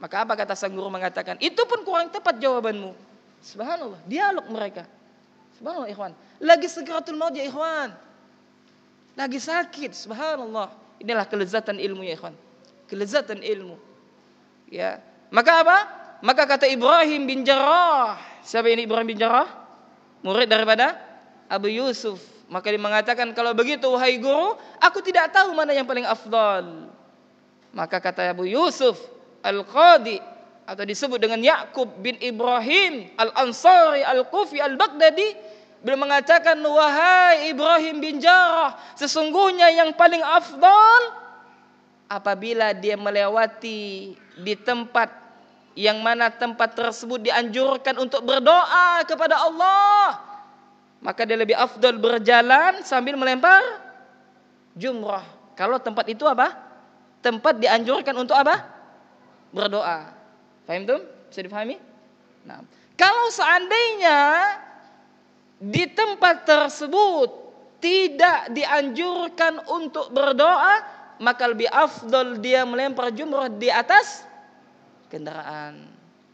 Maka apa kata sang guru mengatakan, itu pun kurang tepat jawabanmu. Subhanallah, dialog mereka. Subhanallah ikhwan. Lagi segeratul maut ya ikhwan. Lagi sakit, subhanallah. Inilah kelezatan ilmu ya ikhwan. Kelezatan ilmu. Ya. Maka apa? Maka kata Ibrahim bin Jarrah, siapa ini Ibrahim bin Jarrah? Murid daripada Abu Yusuf. Maka dia mengatakan, kalau begitu wahai guru, aku tidak tahu mana yang paling afdal. Maka kata Abu Yusuf, Al-Qadi, atau disebut dengan Yakub bin Ibrahim Al-Ansari Al-Kufi Al-Baghdadi beliau mengatakan wahai Ibrahim bin Jarrah sesungguhnya yang paling afdal apabila dia melewati di tempat yang mana tempat tersebut dianjurkan untuk berdoa kepada Allah maka dia lebih afdol berjalan sambil melempar jumrah kalau tempat itu apa tempat dianjurkan untuk apa berdoa paham tuh bisa dipahami nah kalau seandainya di tempat tersebut tidak dianjurkan untuk berdoa maka lebih afdol dia melempar jumrah di atas kendaraan.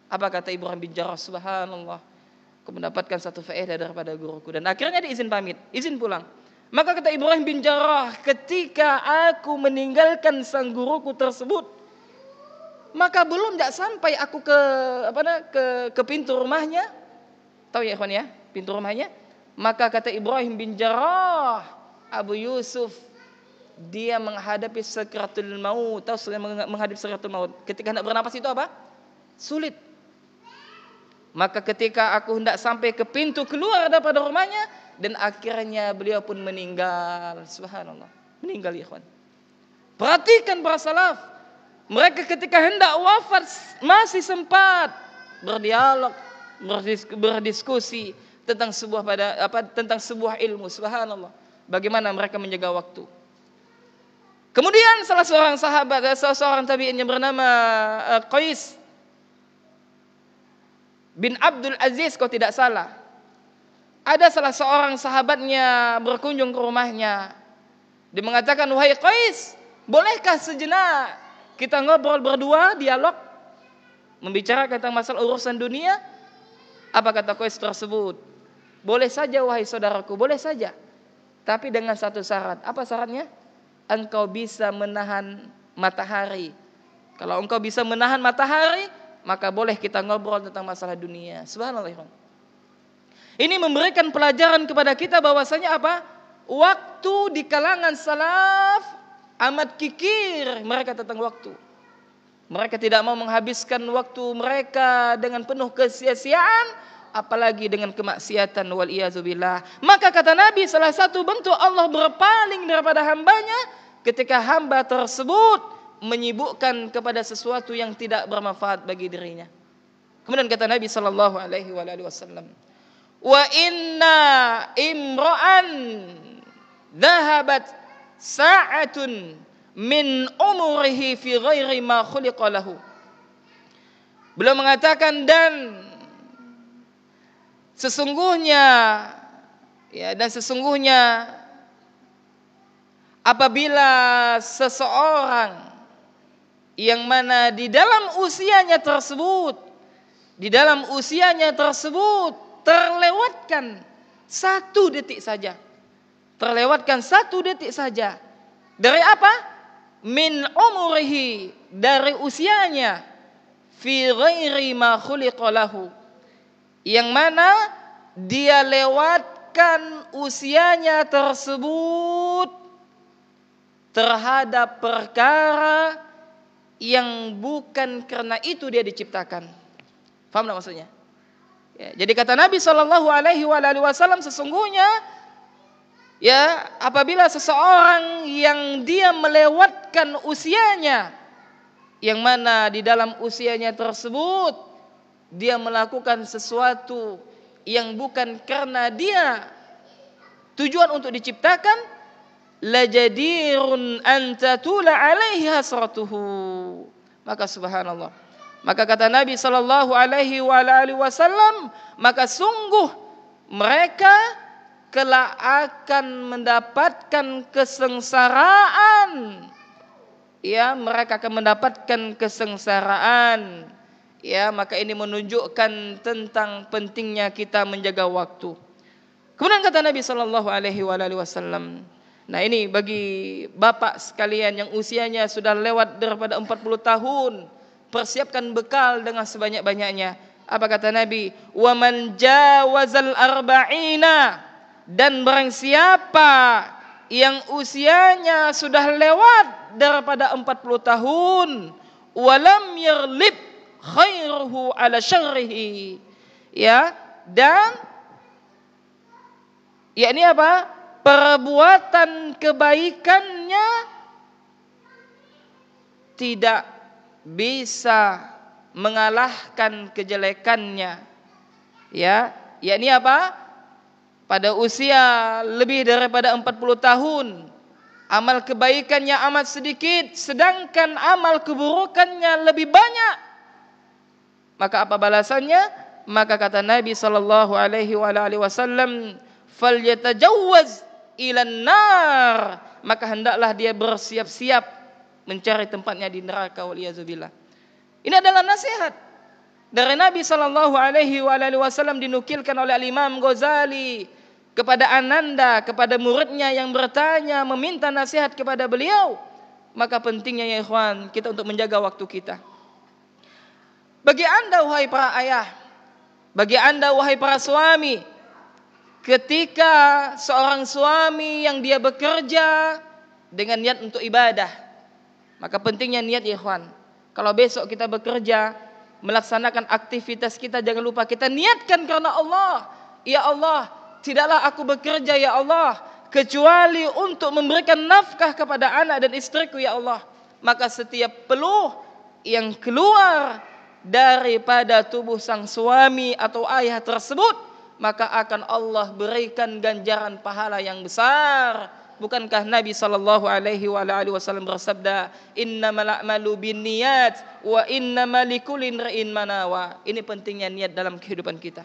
Apa kata Ibrahim bin Jarrah? Subhanallah. Aku mendapatkan satu faedah daripada guruku. Dan akhirnya izin pamit, izin pulang. Maka kata Ibrahim bin Jarrah, ketika aku meninggalkan sang guruku tersebut, maka belum tidak sampai aku ke apa na, ke ke pintu rumahnya. Tahu ya ikhwan ya, pintu rumahnya. Maka kata Ibrahim bin Jarrah, Abu Yusuf dia menghadapi sakratul maut tahu menghadapi sakratul maut ketika hendak bernapas itu apa sulit maka ketika aku hendak sampai ke pintu keluar daripada rumahnya dan akhirnya beliau pun meninggal subhanallah meninggal ya ikhwan perhatikan para salaf mereka ketika hendak wafat masih sempat berdialog berdiskusi tentang sebuah pada apa tentang sebuah ilmu subhanallah bagaimana mereka menjaga waktu Kemudian salah seorang sahabat, eh, salah seorang tabi'in yang bernama eh, Qais bin Abdul Aziz kau tidak salah. Ada salah seorang sahabatnya berkunjung ke rumahnya. Dia mengatakan, "Wahai Qais, bolehkah sejenak kita ngobrol berdua, dialog membicarakan tentang masalah urusan dunia?" Apa kata Qais tersebut? "Boleh saja wahai saudaraku, boleh saja." Tapi dengan satu syarat. Apa syaratnya? engkau bisa menahan matahari. Kalau engkau bisa menahan matahari, maka boleh kita ngobrol tentang masalah dunia. Subhanallah. Ini memberikan pelajaran kepada kita bahwasanya apa? Waktu di kalangan salaf amat kikir mereka tentang waktu. Mereka tidak mau menghabiskan waktu mereka dengan penuh kesia-siaan apalagi dengan kemaksiatan wal iazubillah. Maka kata Nabi salah satu bentuk Allah berpaling daripada hambanya ketika hamba tersebut menyibukkan kepada sesuatu yang tidak bermanfaat bagi dirinya. Kemudian kata Nabi sallallahu alaihi wasallam, "Wa inna imra'an dhahabat sa'atun min umrihi fi ghairi ma khuliqa lahu." Beliau mengatakan dan Sesungguhnya ya dan sesungguhnya apabila seseorang yang mana di dalam usianya tersebut di dalam usianya tersebut terlewatkan satu detik saja terlewatkan satu detik saja dari apa min umurihi dari usianya fi ghairi ma khuliqalahu yang mana dia lewatkan usianya tersebut terhadap perkara yang bukan karena itu dia diciptakan. Faham tak maksudnya? Ya, jadi kata Nabi Shallallahu Alaihi Wasallam sesungguhnya ya apabila seseorang yang dia melewatkan usianya yang mana di dalam usianya tersebut dia melakukan sesuatu yang bukan karena dia tujuan untuk diciptakan lajadirun antatula alaihi hasratuhu maka subhanallah maka kata Nabi sallallahu alaihi wa alihi wasallam maka sungguh mereka kelak akan mendapatkan kesengsaraan ya mereka akan mendapatkan kesengsaraan ya maka ini menunjukkan tentang pentingnya kita menjaga waktu. Kemudian kata Nabi Shallallahu Alaihi Wasallam, nah ini bagi bapak sekalian yang usianya sudah lewat daripada 40 tahun, persiapkan bekal dengan sebanyak-banyaknya. Apa kata Nabi? Waman jawazal arba'ina dan barang siapa yang usianya sudah lewat daripada 40 tahun walam yerlip khairuhu ala syarrihi. Ya, dan yakni apa? Perbuatan kebaikannya tidak bisa mengalahkan kejelekannya. Ya, yakni apa? Pada usia lebih daripada 40 tahun amal kebaikannya amat sedikit sedangkan amal keburukannya lebih banyak maka apa balasannya? Maka kata Nabi sallallahu alaihi wa alihi wasallam, "Falyatajawwaz ilan nar." Maka hendaklah dia bersiap-siap mencari tempatnya di neraka waliyazubillah. Ini adalah nasihat dari Nabi sallallahu alaihi wa alihi wasallam dinukilkan oleh Imam Ghazali kepada ananda, kepada muridnya yang bertanya, meminta nasihat kepada beliau. Maka pentingnya ya ikhwan, kita untuk menjaga waktu kita. Bagi Anda wahai para ayah, bagi Anda wahai para suami, ketika seorang suami yang dia bekerja dengan niat untuk ibadah, maka pentingnya niat ya ikhwan. Kalau besok kita bekerja, melaksanakan aktivitas kita jangan lupa kita niatkan karena Allah. Ya Allah, tidaklah aku bekerja ya Allah kecuali untuk memberikan nafkah kepada anak dan istriku ya Allah. Maka setiap peluh yang keluar daripada tubuh sang suami atau ayah tersebut, maka akan Allah berikan ganjaran pahala yang besar. Bukankah Nabi sallallahu alaihi wa alihi wasallam bersabda, "Innamal a'malu binniyat wa innamal likulli imrin manawa." Ini pentingnya niat dalam kehidupan kita.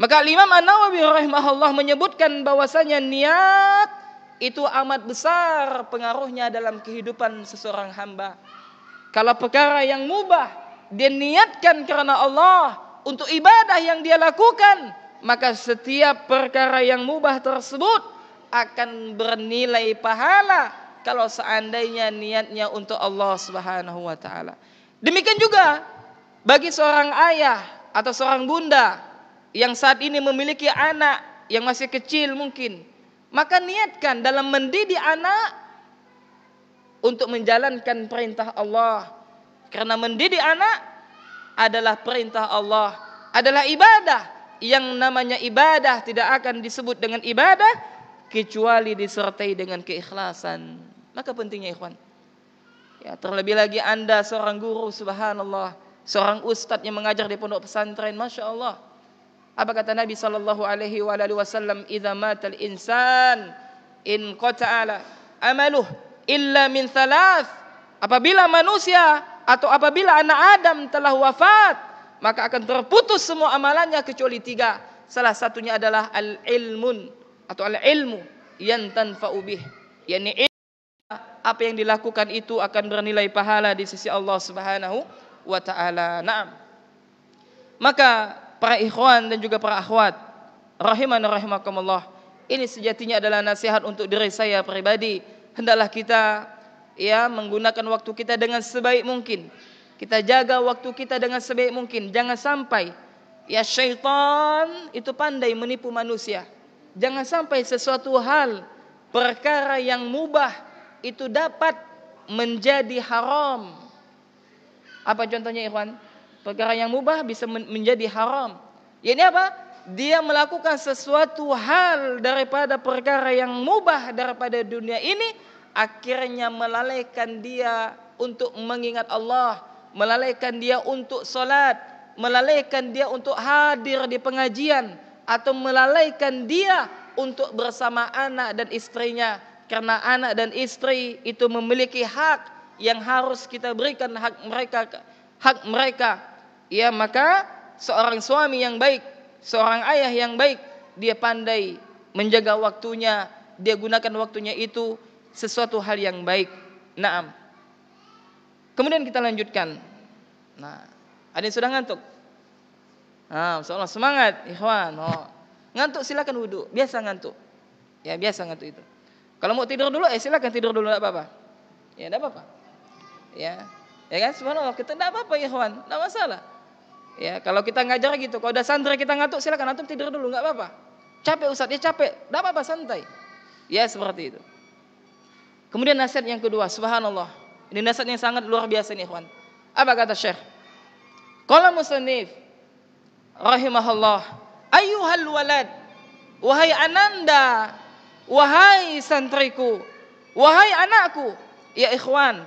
Maka Imam An-Nawawi rahimahullah menyebutkan bahwasanya niat itu amat besar pengaruhnya dalam kehidupan seseorang hamba. Kalau perkara yang mubah dia niatkan karena Allah untuk ibadah yang dia lakukan, maka setiap perkara yang mubah tersebut akan bernilai pahala kalau seandainya niatnya untuk Allah Subhanahu wa taala. Demikian juga bagi seorang ayah atau seorang bunda yang saat ini memiliki anak yang masih kecil mungkin, maka niatkan dalam mendidik anak untuk menjalankan perintah Allah karena mendidik anak adalah perintah Allah, adalah ibadah. Yang namanya ibadah tidak akan disebut dengan ibadah kecuali disertai dengan keikhlasan. Maka pentingnya ikhwan. Ya, terlebih lagi Anda seorang guru subhanallah, seorang ustadz yang mengajar di pondok pesantren, Masya Allah. Apa kata Nabi sallallahu alaihi wa alihi wasallam, "Idza matal insan in qata'ala amaluh illa min thalath." Apabila manusia atau apabila anak Adam telah wafat, maka akan terputus semua amalannya kecuali tiga. Salah satunya adalah al-ilmun atau al-ilmu yang tanfa'u bih. Yani apa yang dilakukan itu akan bernilai pahala di sisi Allah Subhanahu wa taala. Naam. Maka para ikhwan dan juga para akhwat rahiman rahimakumullah, ini sejatinya adalah nasihat untuk diri saya pribadi. Hendaklah kita ya menggunakan waktu kita dengan sebaik mungkin. Kita jaga waktu kita dengan sebaik mungkin. Jangan sampai ya syaitan itu pandai menipu manusia. Jangan sampai sesuatu hal perkara yang mubah itu dapat menjadi haram. Apa contohnya Ikhwan? Perkara yang mubah bisa menjadi haram. Ya, ini apa? dia melakukan sesuatu hal daripada perkara yang mubah daripada dunia ini akhirnya melalaikan dia untuk mengingat Allah, melalaikan dia untuk solat, melalaikan dia untuk hadir di pengajian atau melalaikan dia untuk bersama anak dan istrinya karena anak dan istri itu memiliki hak yang harus kita berikan hak mereka hak mereka ya maka seorang suami yang baik seorang ayah yang baik dia pandai menjaga waktunya dia gunakan waktunya itu sesuatu hal yang baik. Naam. Kemudian kita lanjutkan. Nah, ada yang sudah ngantuk? Nah, insyaallah semangat, ikhwan. Oh. Ngantuk silakan wudhu, biasa ngantuk. Ya, biasa ngantuk itu. Kalau mau tidur dulu, eh silakan tidur dulu, enggak apa-apa. Ya, enggak apa-apa. Ya. Ya kan, subhanallah, kita enggak apa-apa, ikhwan, enggak masalah. Ya, kalau kita ngajar gitu, kalau ada santri kita ngantuk, silakan antum tidur dulu, enggak apa-apa. Capek Ustaz, ya capek. Enggak apa-apa, santai. Ya, seperti itu. Kemudian nasihat yang kedua, subhanallah. Ini nasihat yang sangat luar biasa nih, ikhwan. Apa kata Syekh? Qala musannif rahimahullah, "Ayyuhal walad, wahai ananda, wahai santriku, wahai anakku, ya ikhwan,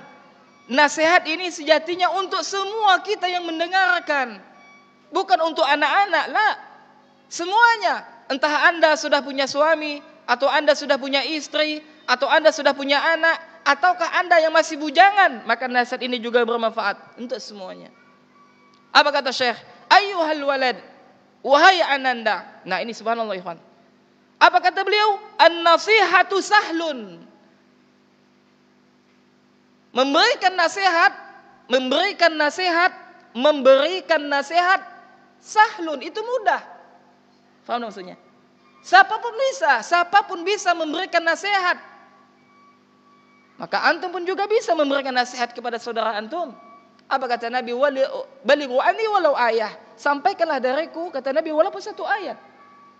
nasihat ini sejatinya untuk semua kita yang mendengarkan, bukan untuk anak-anak, lah. Semuanya, entah Anda sudah punya suami atau Anda sudah punya istri atau Anda sudah punya anak, ataukah Anda yang masih bujangan, maka nasihat ini juga bermanfaat untuk semuanya. Apa kata Syekh? Ayuhal walad, wahai ananda. Nah ini subhanallah ikhwan. Apa kata beliau? An-nasihatu sahlun. Memberikan nasihat, memberikan nasihat, memberikan nasihat sahlun itu mudah. Faham maksudnya? Siapapun bisa, siapapun bisa memberikan nasihat. Maka antum pun juga bisa memberikan nasihat kepada saudara antum. Apa kata Nabi? Balighu ani walau ayah. Sampaikanlah dariku, kata Nabi, walaupun satu ayat.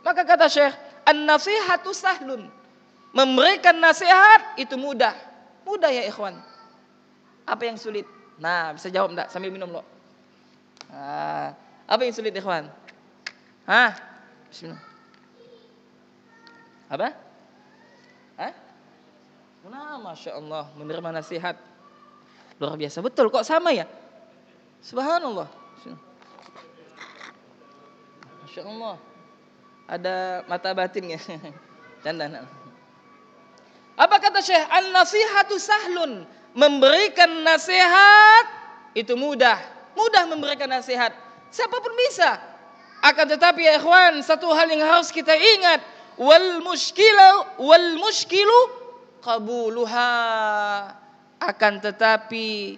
Maka kata Syekh, an-nasihatu sahlun. Memberikan nasihat itu mudah. Mudah ya ikhwan. Apa yang sulit? Nah, bisa jawab enggak sambil minum loh. Ah, apa yang sulit ikhwan? Hah? Bismillah. Apa? Nah, masya Allah menerima nasihat luar biasa betul. Kok sama ya? Subhanallah. Masya Allah. Ada mata batin ya. Canda. Apa kata Syekh? An nasihatu sahlun. Memberikan nasihat itu mudah. Mudah memberikan nasihat. Siapapun bisa. Akan tetapi ya ikhwan, satu hal yang harus kita ingat. Wal muskilu, wal muskilu qabuluha akan tetapi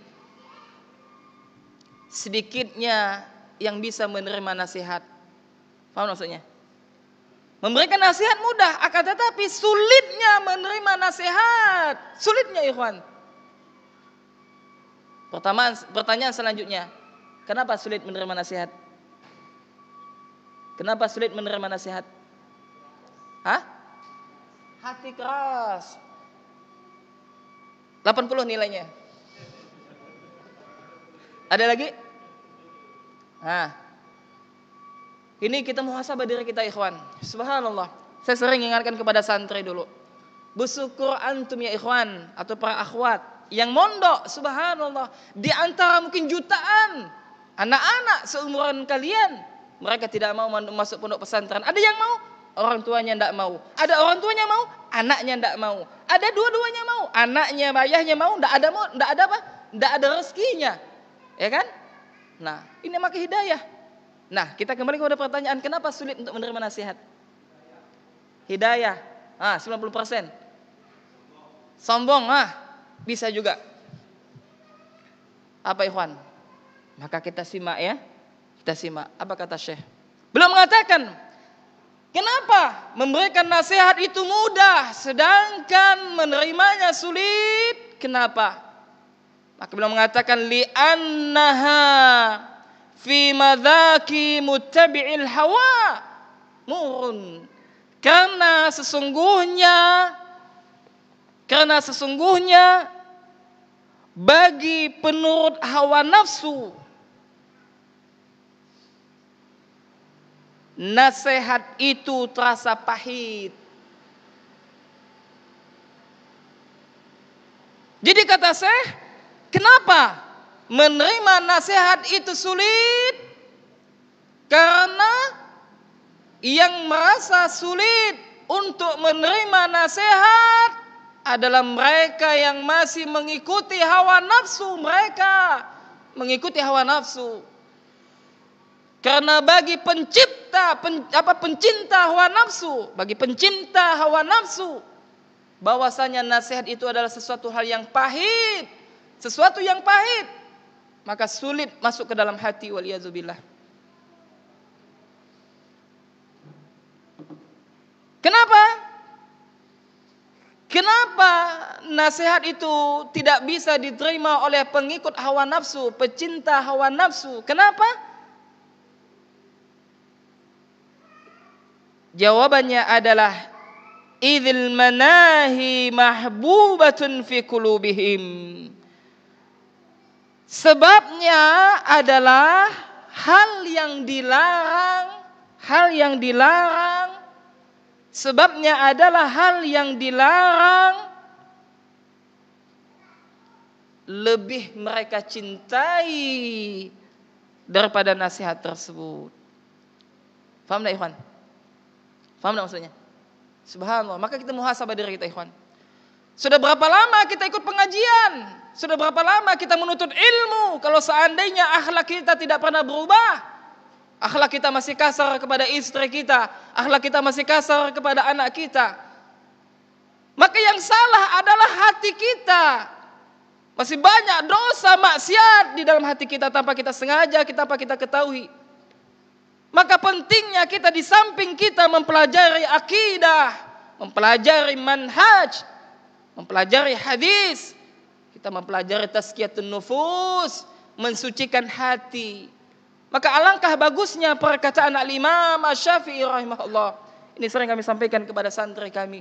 sedikitnya yang bisa menerima nasihat. Paham maksudnya? Memberikan nasihat mudah, akan tetapi sulitnya menerima nasihat. Sulitnya Ikhwan. Pertama, pertanyaan selanjutnya, kenapa sulit menerima nasihat? Kenapa sulit menerima nasihat? Hah? Hati keras, 80 nilainya. Ada lagi? Nah. Ini kita muhasabah diri kita ikhwan. Subhanallah. Saya sering ingatkan kepada santri dulu. Bersyukur antum ya ikhwan atau para akhwat yang mondok subhanallah di antara mungkin jutaan anak-anak seumuran kalian mereka tidak mau masuk pondok pesantren. Ada yang mau, orang tuanya tidak mau. Ada orang tuanya mau, anaknya tidak mau. Ada dua-duanya mau, anaknya, ayahnya mau, tidak ada mau, ndak ada apa? Ndak ada rezekinya. Ya kan? Nah, ini maka hidayah. Nah, kita kembali kepada pertanyaan, kenapa sulit untuk menerima nasihat? Hidayah. Ah, 90%. Sombong, ah, bisa juga. Apa Ikhwan? Maka kita simak ya. Kita simak apa kata Syekh. Belum mengatakan Kenapa? Memberikan nasihat itu mudah, sedangkan menerimanya sulit. Kenapa? Maka beliau mengatakan annaha fi madzaki muttabi'il hawa murun. Karena sesungguhnya karena sesungguhnya bagi penurut hawa nafsu Nasihat itu terasa pahit. Jadi kata saya, kenapa menerima nasihat itu sulit? Karena yang merasa sulit untuk menerima nasihat adalah mereka yang masih mengikuti hawa nafsu mereka, mengikuti hawa nafsu. Karena bagi pencipta kita pen, apa pencinta hawa nafsu, bagi pencinta hawa nafsu bahwasanya nasihat itu adalah sesuatu hal yang pahit, sesuatu yang pahit, maka sulit masuk ke dalam hati waliyazubillah. Kenapa? Kenapa nasihat itu tidak bisa diterima oleh pengikut hawa nafsu, pecinta hawa nafsu? Kenapa? Jawabannya adalah idzil manahi mahbubatun fi qulubihim. Sebabnya adalah hal yang dilarang, hal yang dilarang. Sebabnya adalah hal yang dilarang lebih mereka cintai daripada nasihat tersebut. Faham tak Ikhwan? Faham tidak maksudnya? Subhanallah. Maka kita muhasabah diri kita, ikhwan. Sudah berapa lama kita ikut pengajian? Sudah berapa lama kita menuntut ilmu? Kalau seandainya akhlak kita tidak pernah berubah, akhlak kita masih kasar kepada istri kita, akhlak kita masih kasar kepada anak kita, maka yang salah adalah hati kita. Masih banyak dosa maksiat di dalam hati kita tanpa kita sengaja, kita apa kita ketahui. Maka pentingnya kita di samping kita mempelajari akidah, mempelajari manhaj, mempelajari hadis, kita mempelajari tazkiyatun nufus, mensucikan hati. Maka alangkah bagusnya perkataan al-Imam Asy-Syafi'i rahimahullah. Ini sering kami sampaikan kepada santri kami.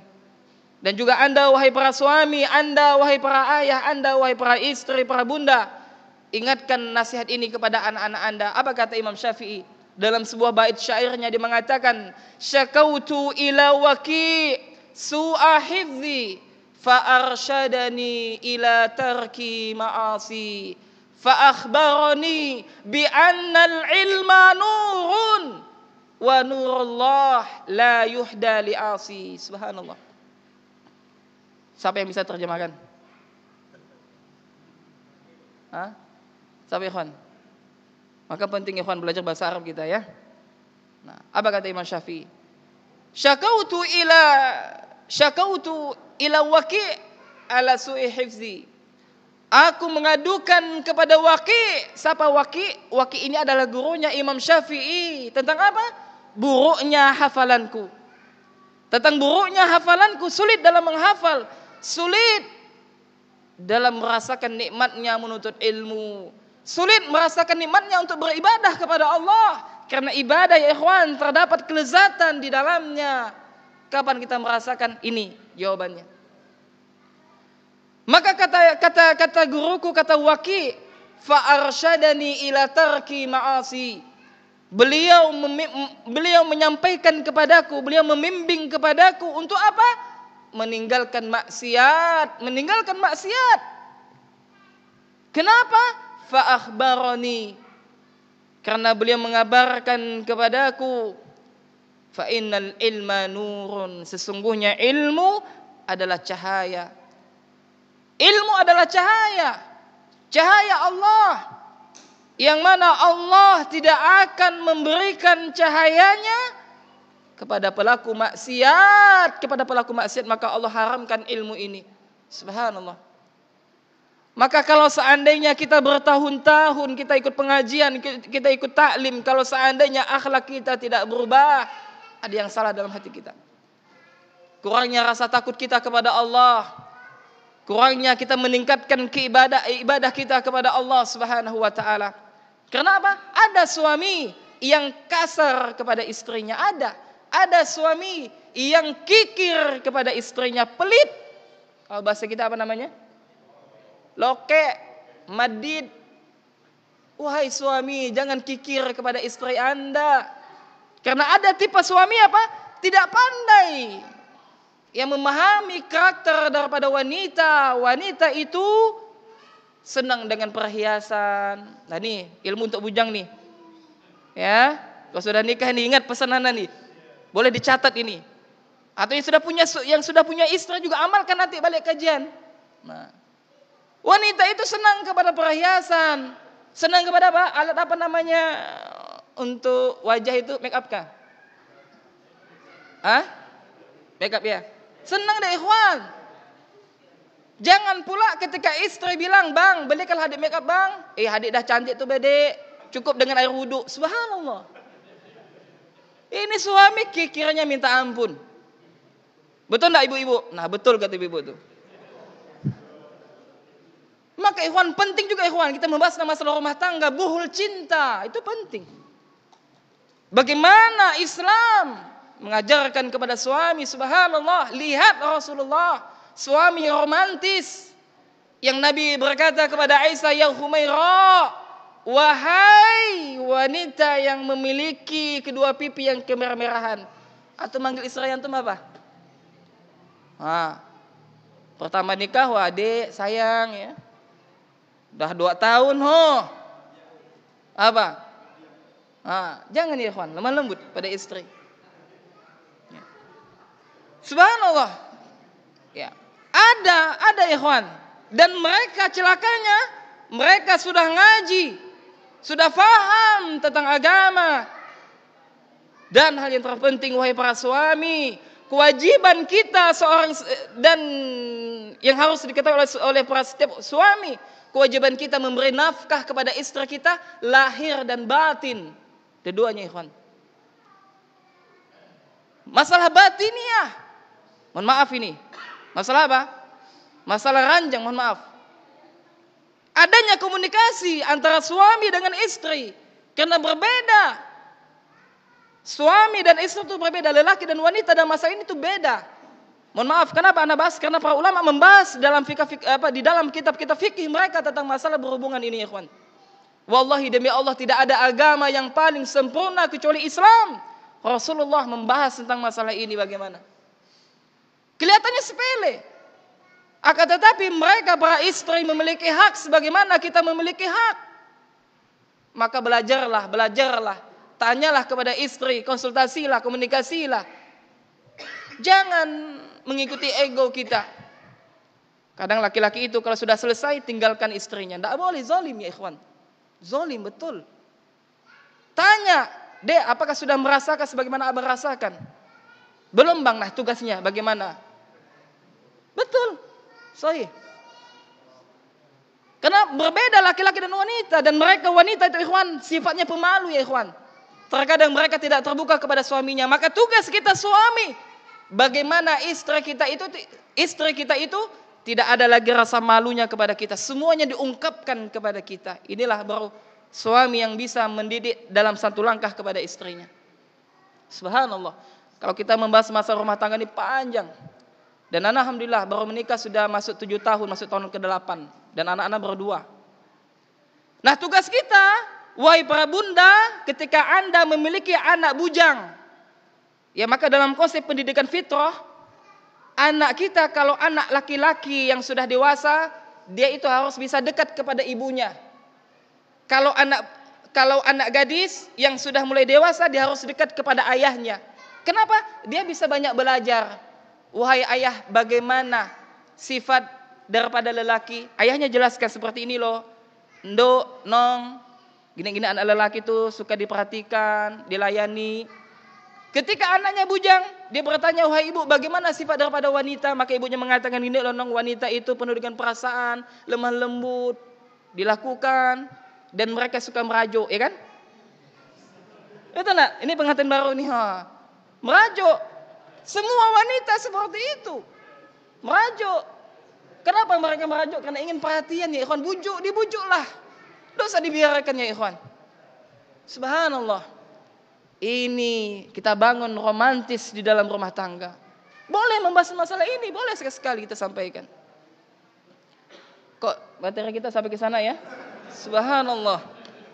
Dan juga Anda wahai para suami, Anda wahai para ayah, Anda wahai para istri, para bunda, ingatkan nasihat ini kepada anak-anak Anda. Apa kata Imam Syafi'i? Dalam sebuah bait syairnya dia mengatakan, "Syakautu ila waki su'a hifzi fa arsyadani ila tarki ma'asi fa akhbarani bi anna al-ilma nurun wa nurullah la yuhda li asi." Subhanallah. Siapa yang bisa terjemahkan? Hah? Siapa ikhwan? Maka penting ikhwan belajar bahasa Arab kita ya. Nah, apa kata Imam Syafi'i? Syakautu ila syakautu ila waqi ala su'i hifzi. Aku mengadukan kepada Waki. Siapa Waki? Waki ini adalah gurunya Imam Syafi'i. Tentang apa? Buruknya hafalanku. Tentang buruknya hafalanku. Sulit dalam menghafal. Sulit dalam merasakan nikmatnya menuntut ilmu. Sulit merasakan nikmatnya untuk beribadah kepada Allah. Karena ibadah ya ikhwan terdapat kelezatan di dalamnya. Kapan kita merasakan ini jawabannya. Maka kata kata kata guruku kata Waki arsyadani ila tarki ma'asi. Beliau beliau menyampaikan kepadaku, beliau memimbing kepadaku untuk apa? Meninggalkan maksiat, meninggalkan maksiat. Kenapa? fa'akhbaroni karena beliau mengabarkan kepadaku fa innal ilma nurun sesungguhnya ilmu adalah cahaya ilmu adalah cahaya cahaya Allah yang mana Allah tidak akan memberikan cahayanya kepada pelaku maksiat kepada pelaku maksiat maka Allah haramkan ilmu ini subhanallah maka kalau seandainya kita bertahun-tahun kita ikut pengajian, kita ikut taklim, kalau seandainya akhlak kita tidak berubah, ada yang salah dalam hati kita. Kurangnya rasa takut kita kepada Allah, kurangnya kita meningkatkan keibadah ibadah kita kepada Allah Subhanahu wa taala. Kenapa? Ada suami yang kasar kepada istrinya, ada. Ada suami yang kikir kepada istrinya, pelit. Kalau bahasa kita apa namanya? Loke, madid. Wahai suami, jangan kikir kepada istri Anda. Karena ada tipe suami apa? Tidak pandai. Yang memahami karakter daripada wanita. Wanita itu senang dengan perhiasan. Nah nih, ilmu untuk bujang nih. Ya, kalau sudah nikah nih ingat pesanan nih. Boleh dicatat ini. Atau yang sudah punya yang sudah punya istri juga amalkan nanti balik kajian. Nah, Wanita itu senang kepada perhiasan. Senang kepada apa? Alat apa namanya? Untuk wajah itu make up kah? Hah? Make up ya. Senang deh ikhwan. Jangan pula ketika istri bilang, "Bang, belikan hadik make up, Bang." Eh, hadik dah cantik tuh, bede, Cukup dengan air wudhu. Subhanallah. Ini suami kikirnya minta ampun. Betul enggak ibu-ibu? Nah betul kata ibu-ibu -ibu maka ikhwan penting juga ikhwan kita membahas masalah rumah tangga, buhul cinta, itu penting. Bagaimana Islam mengajarkan kepada suami subhanallah, lihat Rasulullah, suami romantis. Yang Nabi berkata kepada Aisyah yang Humairah, wahai wanita yang memiliki kedua pipi yang kemerah-merahan. Atau manggil Israel itu apa? Ah, pertama nikah, wah adik, sayang ya. Dah dua tahun ho. Apa? Ah, jangan ya kawan, lemah lembut pada istri. Ya. Subhanallah. Ya. Ada, ada Ikhwan Dan mereka celakanya, mereka sudah ngaji, sudah faham tentang agama. Dan hal yang terpenting wahai para suami, kewajiban kita seorang dan yang harus diketahui oleh, oleh para setiap suami kewajiban kita memberi nafkah kepada istri kita lahir dan batin. Keduanya ikhwan. Masalah batiniah. Ya. Mohon maaf ini. Masalah apa? Masalah ranjang, mohon maaf. Adanya komunikasi antara suami dengan istri karena berbeda. Suami dan istri itu berbeda, lelaki dan wanita dalam masa ini itu beda. Mohon maaf, kenapa Anda bahas? Karena para ulama membahas dalam fikah, apa di dalam kitab-kitab fikih mereka tentang masalah berhubungan ini, ikhwan. Wallahi demi Allah tidak ada agama yang paling sempurna kecuali Islam. Rasulullah membahas tentang masalah ini bagaimana. Kelihatannya sepele. Akan tetapi mereka para istri memiliki hak sebagaimana kita memiliki hak. Maka belajarlah, belajarlah. Tanyalah kepada istri, konsultasilah, komunikasilah. Jangan mengikuti ego kita. Kadang laki-laki itu kalau sudah selesai tinggalkan istrinya. Tidak boleh zolim ya ikhwan. Zolim betul. Tanya, deh apakah sudah merasakan sebagaimana abang rasakan? Belum bang, nah tugasnya bagaimana? Betul, soi. Karena berbeda laki-laki dan wanita. Dan mereka wanita itu ikhwan, sifatnya pemalu ya ikhwan. Terkadang mereka tidak terbuka kepada suaminya. Maka tugas kita suami Bagaimana istri kita itu istri kita itu tidak ada lagi rasa malunya kepada kita. Semuanya diungkapkan kepada kita. Inilah baru suami yang bisa mendidik dalam satu langkah kepada istrinya. Subhanallah. Kalau kita membahas masa rumah tangga ini panjang. Dan anak alhamdulillah baru menikah sudah masuk tujuh tahun, masuk tahun ke-8 dan anak-anak berdua. Nah, tugas kita wahai para bunda ketika Anda memiliki anak bujang Ya maka dalam konsep pendidikan fitrah, anak kita kalau anak laki-laki yang sudah dewasa, dia itu harus bisa dekat kepada ibunya. Kalau anak kalau anak gadis yang sudah mulai dewasa dia harus dekat kepada ayahnya. Kenapa? Dia bisa banyak belajar. Wahai ayah, bagaimana sifat daripada lelaki? Ayahnya jelaskan seperti ini loh. Ndok, nong, gini-gini anak lelaki itu suka diperhatikan, dilayani, Ketika anaknya bujang, dia bertanya, wahai ibu, bagaimana sifat daripada wanita? Maka ibunya mengatakan, ini lonong wanita itu penuh dengan perasaan, lemah lembut, dilakukan, dan mereka suka merajuk, ya kan? Itu nak, ini pengantin baru nih, ha. Merajuk. Semua wanita seperti itu. Merajuk. Kenapa mereka merajuk? Karena ingin perhatian ya ikhwan. Bujuk, dibujuklah. Dosa dibiarkan ya ikhwan. Subhanallah ini kita bangun romantis di dalam rumah tangga. Boleh membahas masalah ini, boleh sekali kita sampaikan. Kok materi kita sampai ke sana ya? Subhanallah.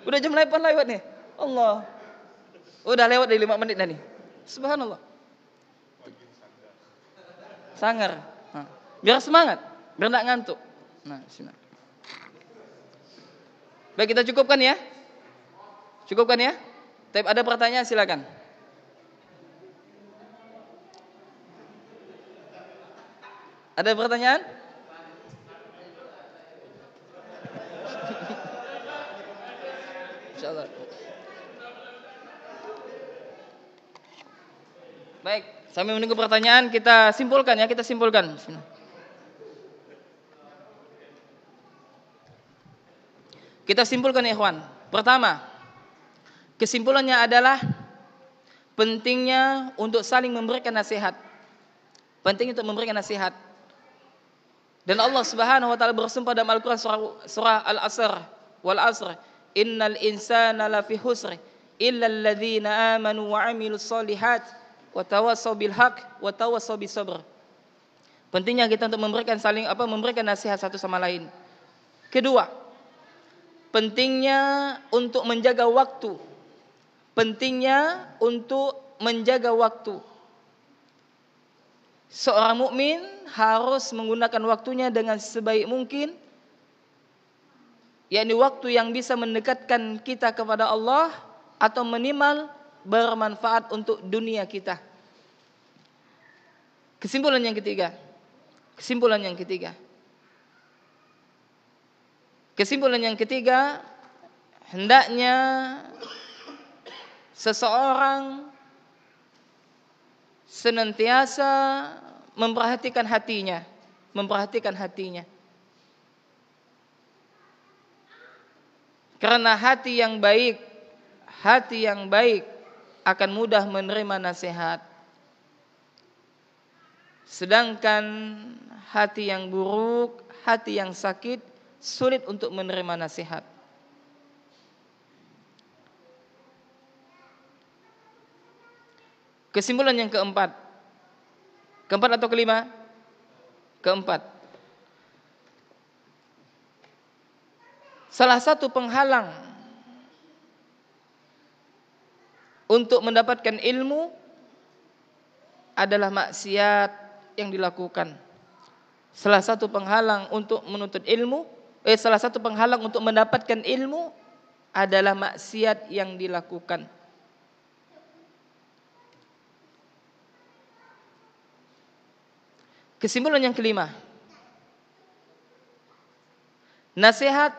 Udah jam 8 lewat nih. Allah. Udah lewat dari 5 menit nih. Subhanallah. Sangar. biar semangat, biar enggak ngantuk. Nah, simak. Baik kita cukupkan ya. Cukupkan ya. Tapi ada pertanyaan silakan. Ada pertanyaan? Baik, sambil menunggu pertanyaan kita simpulkan ya, kita simpulkan. Kita simpulkan ikhwan. Pertama, Kesimpulannya adalah pentingnya untuk saling memberikan nasihat. Penting untuk memberikan nasihat. Dan Allah Subhanahu wa taala bersumpah dalam Al-Qur'an surah, surah Al-Asr wal Asr, "Innal insana lafi husr illa alladzina amanu wa 'amilus solihat wa tawassaw bil haqq wa tawassaw bis sabr." Pentingnya kita untuk memberikan saling apa memberikan nasihat satu sama lain. Kedua, pentingnya untuk menjaga waktu pentingnya untuk menjaga waktu. Seorang mukmin harus menggunakan waktunya dengan sebaik mungkin, yakni waktu yang bisa mendekatkan kita kepada Allah atau minimal bermanfaat untuk dunia kita. Kesimpulan yang ketiga. Kesimpulan yang ketiga. Kesimpulan yang ketiga, hendaknya seseorang senantiasa memperhatikan hatinya, memperhatikan hatinya. Karena hati yang baik, hati yang baik akan mudah menerima nasihat. Sedangkan hati yang buruk, hati yang sakit sulit untuk menerima nasihat. Kesimpulan yang keempat. Keempat atau kelima? Keempat. Salah satu penghalang untuk mendapatkan ilmu adalah maksiat yang dilakukan. Salah satu penghalang untuk menuntut ilmu, eh salah satu penghalang untuk mendapatkan ilmu adalah maksiat yang dilakukan. Kesimpulan yang kelima. Nasihat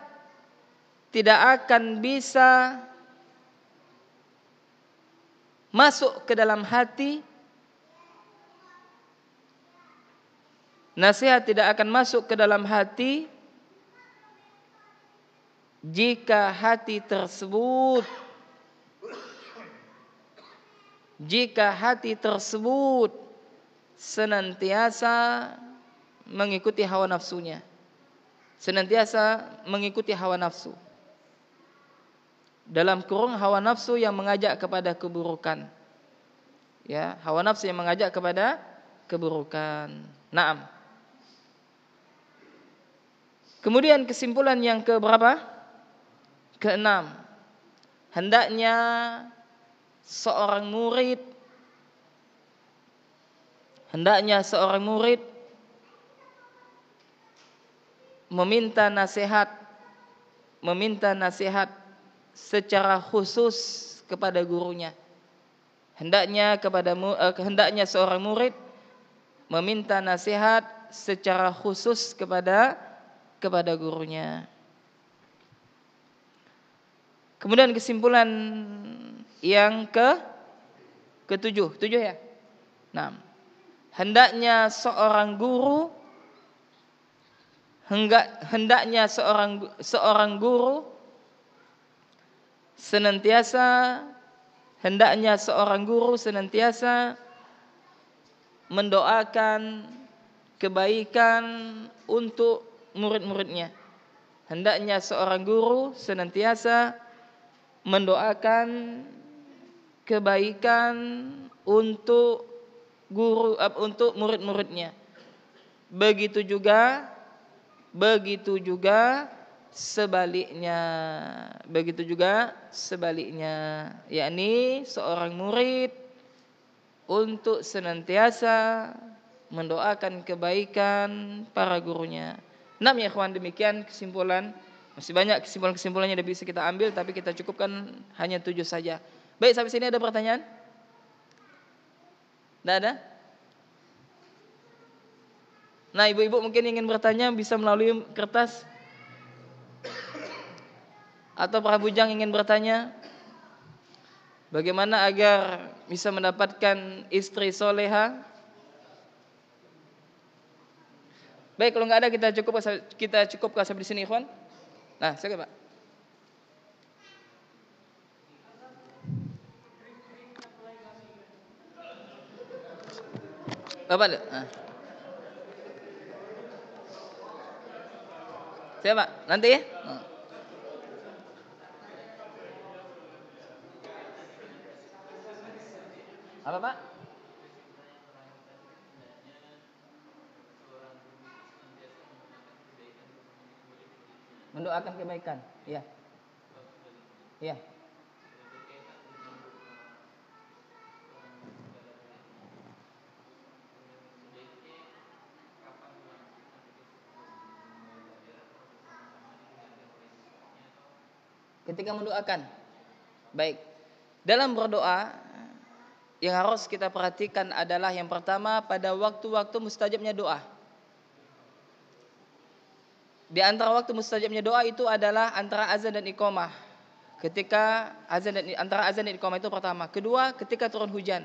tidak akan bisa masuk ke dalam hati. Nasihat tidak akan masuk ke dalam hati jika hati tersebut jika hati tersebut senantiasa mengikuti hawa nafsunya. Senantiasa mengikuti hawa nafsu. Dalam kurung hawa nafsu yang mengajak kepada keburukan. Ya, hawa nafsu yang mengajak kepada keburukan. Naam. Kemudian kesimpulan yang keberapa? Keenam. Hendaknya seorang murid Hendaknya seorang murid meminta nasihat meminta nasihat secara khusus kepada gurunya. Hendaknya kepada uh, eh, hendaknya seorang murid meminta nasihat secara khusus kepada kepada gurunya. Kemudian kesimpulan yang ke ketujuh, tujuh ya? Enam hendaknya seorang guru hendak hendaknya seorang seorang guru senantiasa hendaknya seorang guru senantiasa mendoakan kebaikan untuk murid-muridnya. Hendaknya seorang guru senantiasa mendoakan kebaikan untuk guru untuk murid-muridnya. Begitu juga begitu juga sebaliknya. Begitu juga sebaliknya, yakni seorang murid untuk senantiasa mendoakan kebaikan para gurunya. Enam ya ikhwan demikian kesimpulan. Masih banyak kesimpulan-kesimpulannya yang bisa kita ambil tapi kita cukupkan hanya tujuh saja. Baik sampai sini ada pertanyaan? Tidak ada? Nah ibu-ibu mungkin ingin bertanya bisa melalui kertas atau para bujang ingin bertanya bagaimana agar bisa mendapatkan istri soleha Baik, kalau nggak ada kita cukup kita cukup kasih di sini, Ikhwan. Nah, saya Pak. Apa? Ah. Siapa? Nanti ya. Ah. Apa Pak? Mendoakan kebaikan, ya. Ya. ketika mendoakan. Baik. Dalam berdoa yang harus kita perhatikan adalah yang pertama pada waktu-waktu mustajabnya doa. Di antara waktu mustajabnya doa itu adalah antara azan dan iqamah. Ketika azan dan antara azan dan iqamah itu pertama. Kedua, ketika turun hujan.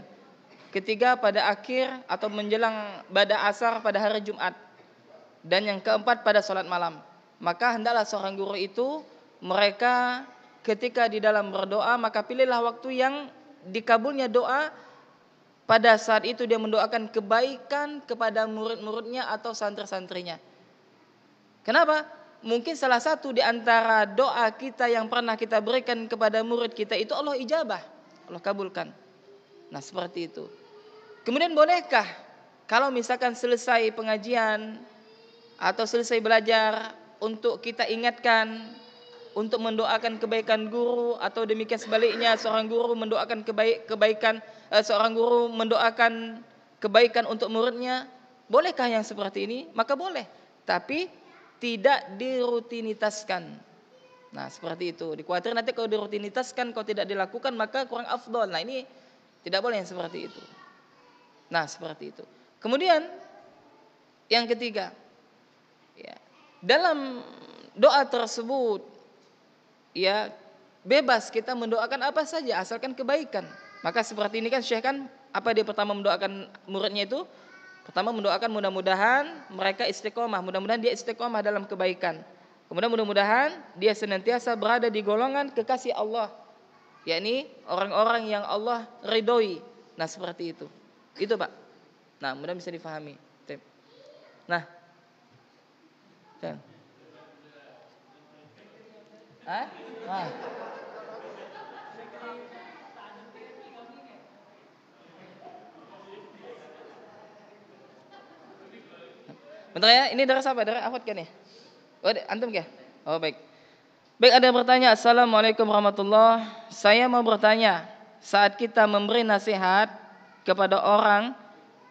Ketiga, pada akhir atau menjelang pada asar pada hari Jumat. Dan yang keempat pada sholat malam. Maka hendaklah seorang guru itu mereka ketika di dalam berdoa maka pilihlah waktu yang dikabulnya doa pada saat itu dia mendoakan kebaikan kepada murid-muridnya atau santri-santrinya. Kenapa? Mungkin salah satu di antara doa kita yang pernah kita berikan kepada murid kita itu Allah ijabah, Allah kabulkan. Nah, seperti itu. Kemudian bolehkah kalau misalkan selesai pengajian atau selesai belajar untuk kita ingatkan untuk mendoakan kebaikan guru atau demikian sebaliknya seorang guru mendoakan kebaik kebaikan eh, seorang guru mendoakan kebaikan untuk muridnya bolehkah yang seperti ini maka boleh tapi tidak dirutinitaskan nah seperti itu dikhawatir nanti kalau dirutinitaskan kalau tidak dilakukan maka kurang afdol nah ini tidak boleh yang seperti itu nah seperti itu kemudian yang ketiga ya dalam doa tersebut ya bebas kita mendoakan apa saja asalkan kebaikan. Maka seperti ini kan Syekh kan apa dia pertama mendoakan muridnya itu? Pertama mendoakan mudah-mudahan mereka istiqomah, mudah-mudahan dia istiqomah dalam kebaikan. Kemudian mudah-mudahan dia senantiasa berada di golongan kekasih Allah, yakni orang-orang yang Allah ridhoi. Nah, seperti itu. Itu, Pak. Nah, mudah bisa difahami. Nah. Dan. Bentar ya, ini darah siapa? Darah Ahmad kan ya? Oh, antum ya? Oh, baik. Baik, ada yang bertanya. Assalamualaikum warahmatullahi Saya mau bertanya, saat kita memberi nasihat kepada orang,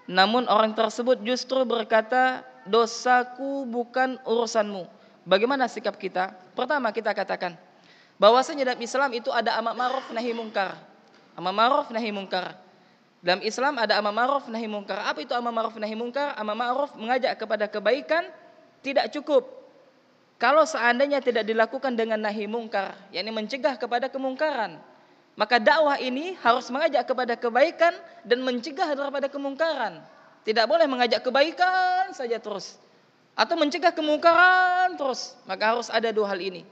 namun orang tersebut justru berkata, dosaku bukan urusanmu. Bagaimana sikap kita? Pertama kita katakan bahwasanya dalam Islam itu ada amar ma'ruf nahi mungkar. Amar ma'ruf nahi mungkar. Dalam Islam ada amar ma'ruf nahi mungkar. Apa itu amar ma'ruf nahi mungkar? Amar ma'ruf mengajak kepada kebaikan tidak cukup. Kalau seandainya tidak dilakukan dengan nahi mungkar, yakni mencegah kepada kemungkaran, maka dakwah ini harus mengajak kepada kebaikan dan mencegah daripada kemungkaran. Tidak boleh mengajak kebaikan saja terus atau mencegah kemungkaran terus. Maka harus ada dua hal ini.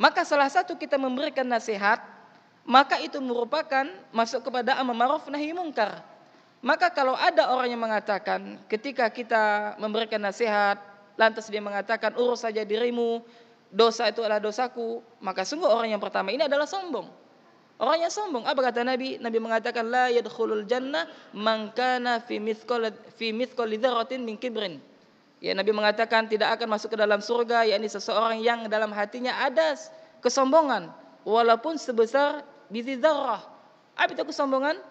Maka salah satu kita memberikan nasihat, maka itu merupakan masuk kepada amar ma'ruf nahi mungkar. Maka kalau ada orang yang mengatakan ketika kita memberikan nasihat, lantas dia mengatakan urus saja dirimu, dosa itu adalah dosaku, maka sungguh orang yang pertama ini adalah sombong. orangnya sombong, apa kata Nabi? Nabi mengatakan la yadkhulul jannah man kana fi mithqal fi mithqal dzarratin min kibrin. Ya Nabi mengatakan tidak akan masuk ke dalam surga yakni seseorang yang dalam hatinya ada kesombongan walaupun sebesar biji zarrah. Apa itu kesombongan?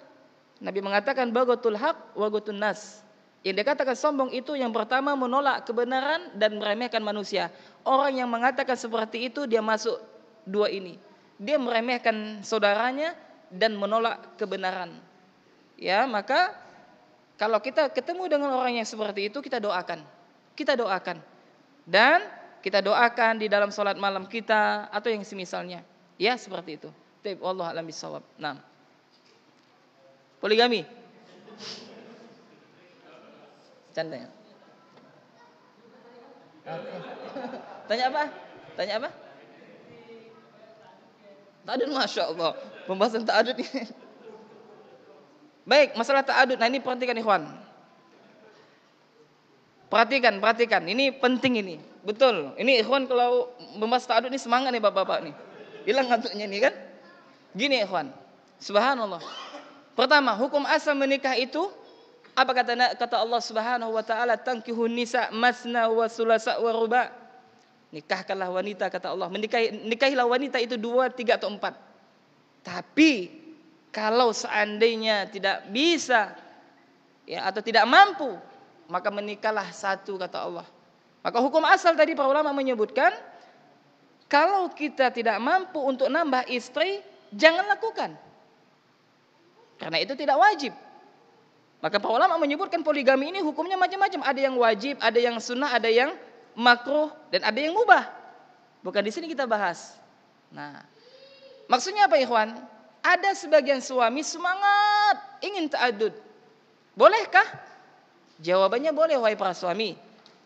Nabi mengatakan bagatul haq wa nas. Yang dikatakan sombong itu yang pertama menolak kebenaran dan meremehkan manusia. Orang yang mengatakan seperti itu dia masuk dua ini. Dia meremehkan saudaranya dan menolak kebenaran. Ya, maka kalau kita ketemu dengan orang yang seperti itu kita doakan kita doakan. Dan kita doakan di dalam sholat malam kita atau yang semisalnya. Ya seperti itu. Tapi Allah alam bisawab. Nah. Poligami. Canda ya. Tanya apa? Tanya apa? Ta'adud Masya Allah. Pembahasan ta'adud ini. Baik, masalah ta'adud. Nah ini perhatikan ikhwan. Perhatikan, perhatikan. Ini penting ini. Betul. Ini ikhwan kalau membahas ta'adud ini semangat nih bapak-bapak nih. Hilang ngantuknya nih kan. Gini ikhwan. Subhanallah. Pertama, hukum asal menikah itu apa kata kata Allah Subhanahu wa taala tankihun nisa masna wa sulasa wa ruba. Nikahkanlah wanita kata Allah. Menikahi nikahilah wanita itu dua, tiga atau empat. Tapi kalau seandainya tidak bisa ya atau tidak mampu maka menikahlah satu kata Allah. Maka hukum asal tadi para ulama menyebutkan kalau kita tidak mampu untuk nambah istri, jangan lakukan. Karena itu tidak wajib. Maka para ulama menyebutkan poligami ini hukumnya macam-macam. Ada yang wajib, ada yang sunnah, ada yang makruh, dan ada yang mubah. Bukan di sini kita bahas. Nah, maksudnya apa ikhwan? Ada sebagian suami semangat ingin ta'adud. Bolehkah Jawabannya boleh wahai para suami.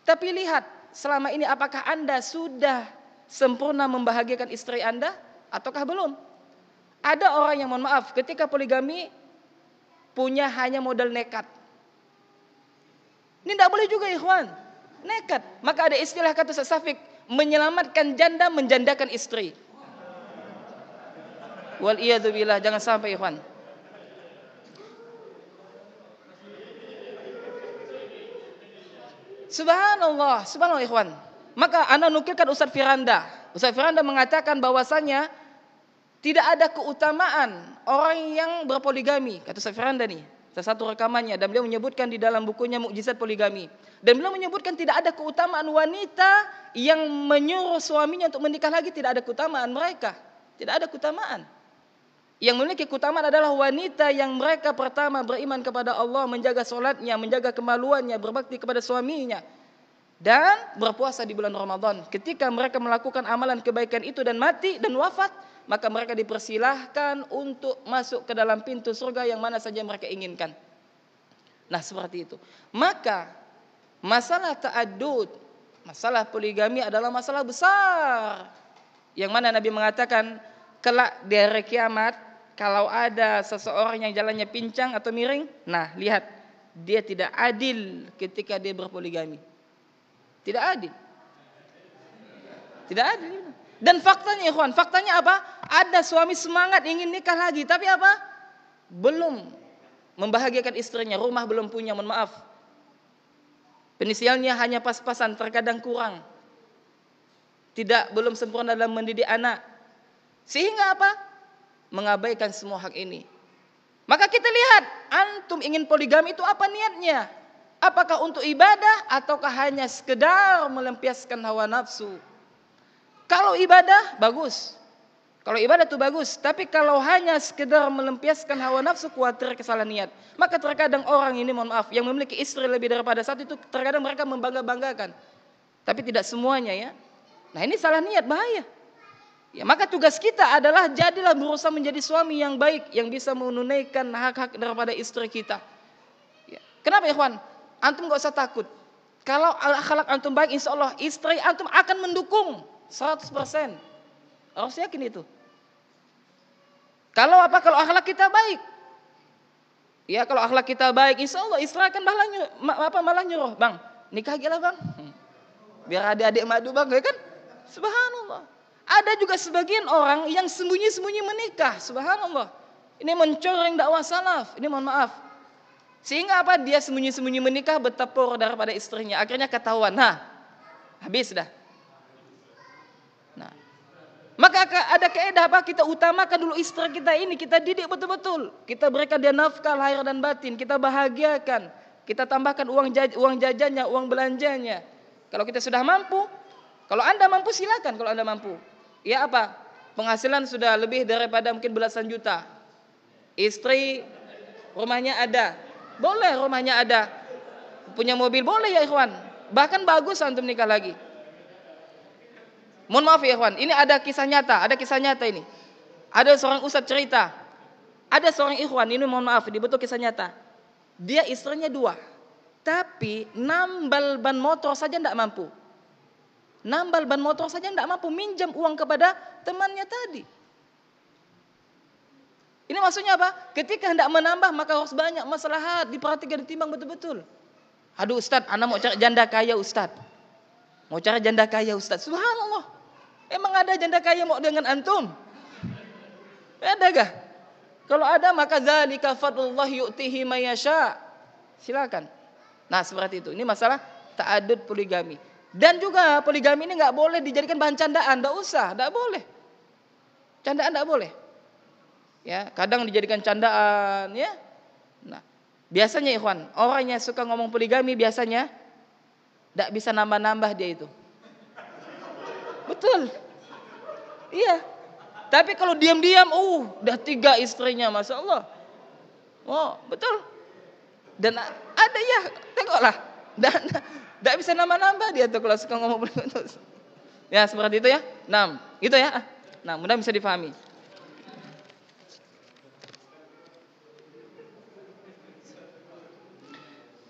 Tapi lihat selama ini apakah Anda sudah sempurna membahagiakan istri Anda ataukah belum? Ada orang yang mohon maaf ketika poligami punya hanya modal nekat. Ini tidak boleh juga ikhwan. Nekat. Maka ada istilah kata sesafik. Menyelamatkan janda menjandakan istri. Wal iyadu billah. Jangan sampai ikhwan. Subhanallah, subhanallah ikhwan. Maka anak nukilkan Ustaz Firanda. Ustaz Firanda mengatakan bahwasanya tidak ada keutamaan orang yang berpoligami. Kata Ustaz Firanda nih, salah satu rekamannya dan beliau menyebutkan di dalam bukunya Mukjizat Poligami. Dan beliau menyebutkan tidak ada keutamaan wanita yang menyuruh suaminya untuk menikah lagi, tidak ada keutamaan mereka. Tidak ada keutamaan. Yang memiliki keutamaan adalah wanita yang mereka pertama beriman kepada Allah, menjaga solatnya, menjaga kemaluannya, berbakti kepada suaminya, dan berpuasa di bulan Ramadan. Ketika mereka melakukan amalan kebaikan itu dan mati dan wafat, maka mereka dipersilahkan untuk masuk ke dalam pintu surga yang mana saja mereka inginkan. Nah seperti itu. Maka masalah ta'adud, masalah poligami adalah masalah besar. Yang mana Nabi mengatakan kelak di hari kiamat kalau ada seseorang yang jalannya pincang atau miring, nah lihat dia tidak adil ketika dia berpoligami. Tidak adil. Tidak adil. Dan faktanya ikhwan, faktanya apa? Ada suami semangat ingin nikah lagi, tapi apa? Belum membahagiakan istrinya, rumah belum punya, mohon maaf. Penisialnya hanya pas-pasan, terkadang kurang. Tidak belum sempurna dalam mendidik anak. Sehingga apa? mengabaikan semua hak ini. Maka kita lihat, antum ingin poligami itu apa niatnya? Apakah untuk ibadah ataukah hanya sekedar melempiaskan hawa nafsu? Kalau ibadah, bagus. Kalau ibadah itu bagus, tapi kalau hanya sekedar melempiaskan hawa nafsu khawatir kesalahan niat. Maka terkadang orang ini mohon maaf yang memiliki istri lebih daripada satu itu terkadang mereka membangga-banggakan. Tapi tidak semuanya ya. Nah, ini salah niat bahaya. Ya, maka tugas kita adalah jadilah berusaha menjadi suami yang baik yang bisa menunaikan hak-hak daripada istri kita. Ya. Kenapa ikhwan? Antum gak usah takut. Kalau akhlak antum baik insya Allah istri antum akan mendukung 100%. Harus yakin itu. Kalau apa? Kalau akhlak kita baik. Ya kalau akhlak kita baik insya Allah istri akan malah nyuruh, apa, malah nyuruh. Bang nikah gila bang. Hmm. Biar adik-adik madu bang ya kan. Subhanallah. Ada juga sebagian orang yang sembunyi-sembunyi menikah, subhanallah. Ini mencoreng dakwah salaf, ini mohon maaf. Sehingga apa dia sembunyi-sembunyi menikah bertepur daripada istrinya, akhirnya ketahuan. Nah, habis dah. Nah, maka ada keedah apa kita utamakan dulu istri kita ini, kita didik betul-betul. Kita berikan dia nafkah lahir dan batin, kita bahagiakan. Kita tambahkan uang jaj uang jajannya, uang belanjanya. Kalau kita sudah mampu, kalau Anda mampu silakan kalau Anda mampu ya apa? Penghasilan sudah lebih daripada mungkin belasan juta. Istri rumahnya ada. Boleh rumahnya ada. Punya mobil boleh ya ikhwan. Bahkan bagus antum nikah lagi. Mohon maaf ya ikhwan, ini ada kisah nyata, ada kisah nyata ini. Ada seorang ustadz cerita. Ada seorang ikhwan, ini mohon maaf, ini betul kisah nyata. Dia istrinya dua. Tapi nambal ban motor saja tidak mampu. Nambal ban motor saja tidak mampu minjam uang kepada temannya tadi. Ini maksudnya apa? Ketika hendak menambah maka harus banyak masalah diperhatikan, ditimbang betul-betul. Aduh Ustaz, anak mau cari janda kaya Ustaz. Mau cari janda kaya Ustaz. Subhanallah. Emang ada janda kaya mau dengan antum? Ada gak? Kalau ada maka zalika fadlullah yu'tihi mayasya. Silakan. Nah, seperti itu. Ini masalah ta'adud poligami. Dan juga poligami ini nggak boleh dijadikan bahan candaan, nggak usah, nggak boleh. Candaan nggak boleh. Ya, kadang dijadikan candaan, ya. Nah, biasanya Ikhwan, orang yang suka ngomong poligami biasanya nggak bisa nambah-nambah dia itu. Betul. Iya. Tapi kalau diam-diam, uh, udah tiga istrinya, masya Allah. Oh, betul. Dan ada ya, tengoklah. Dan tidak bisa nambah-nambah dia tuh kalau suka ngomong berputus. Ya seperti itu ya. Enam. Gitu ya. Nah mudah bisa dipahami.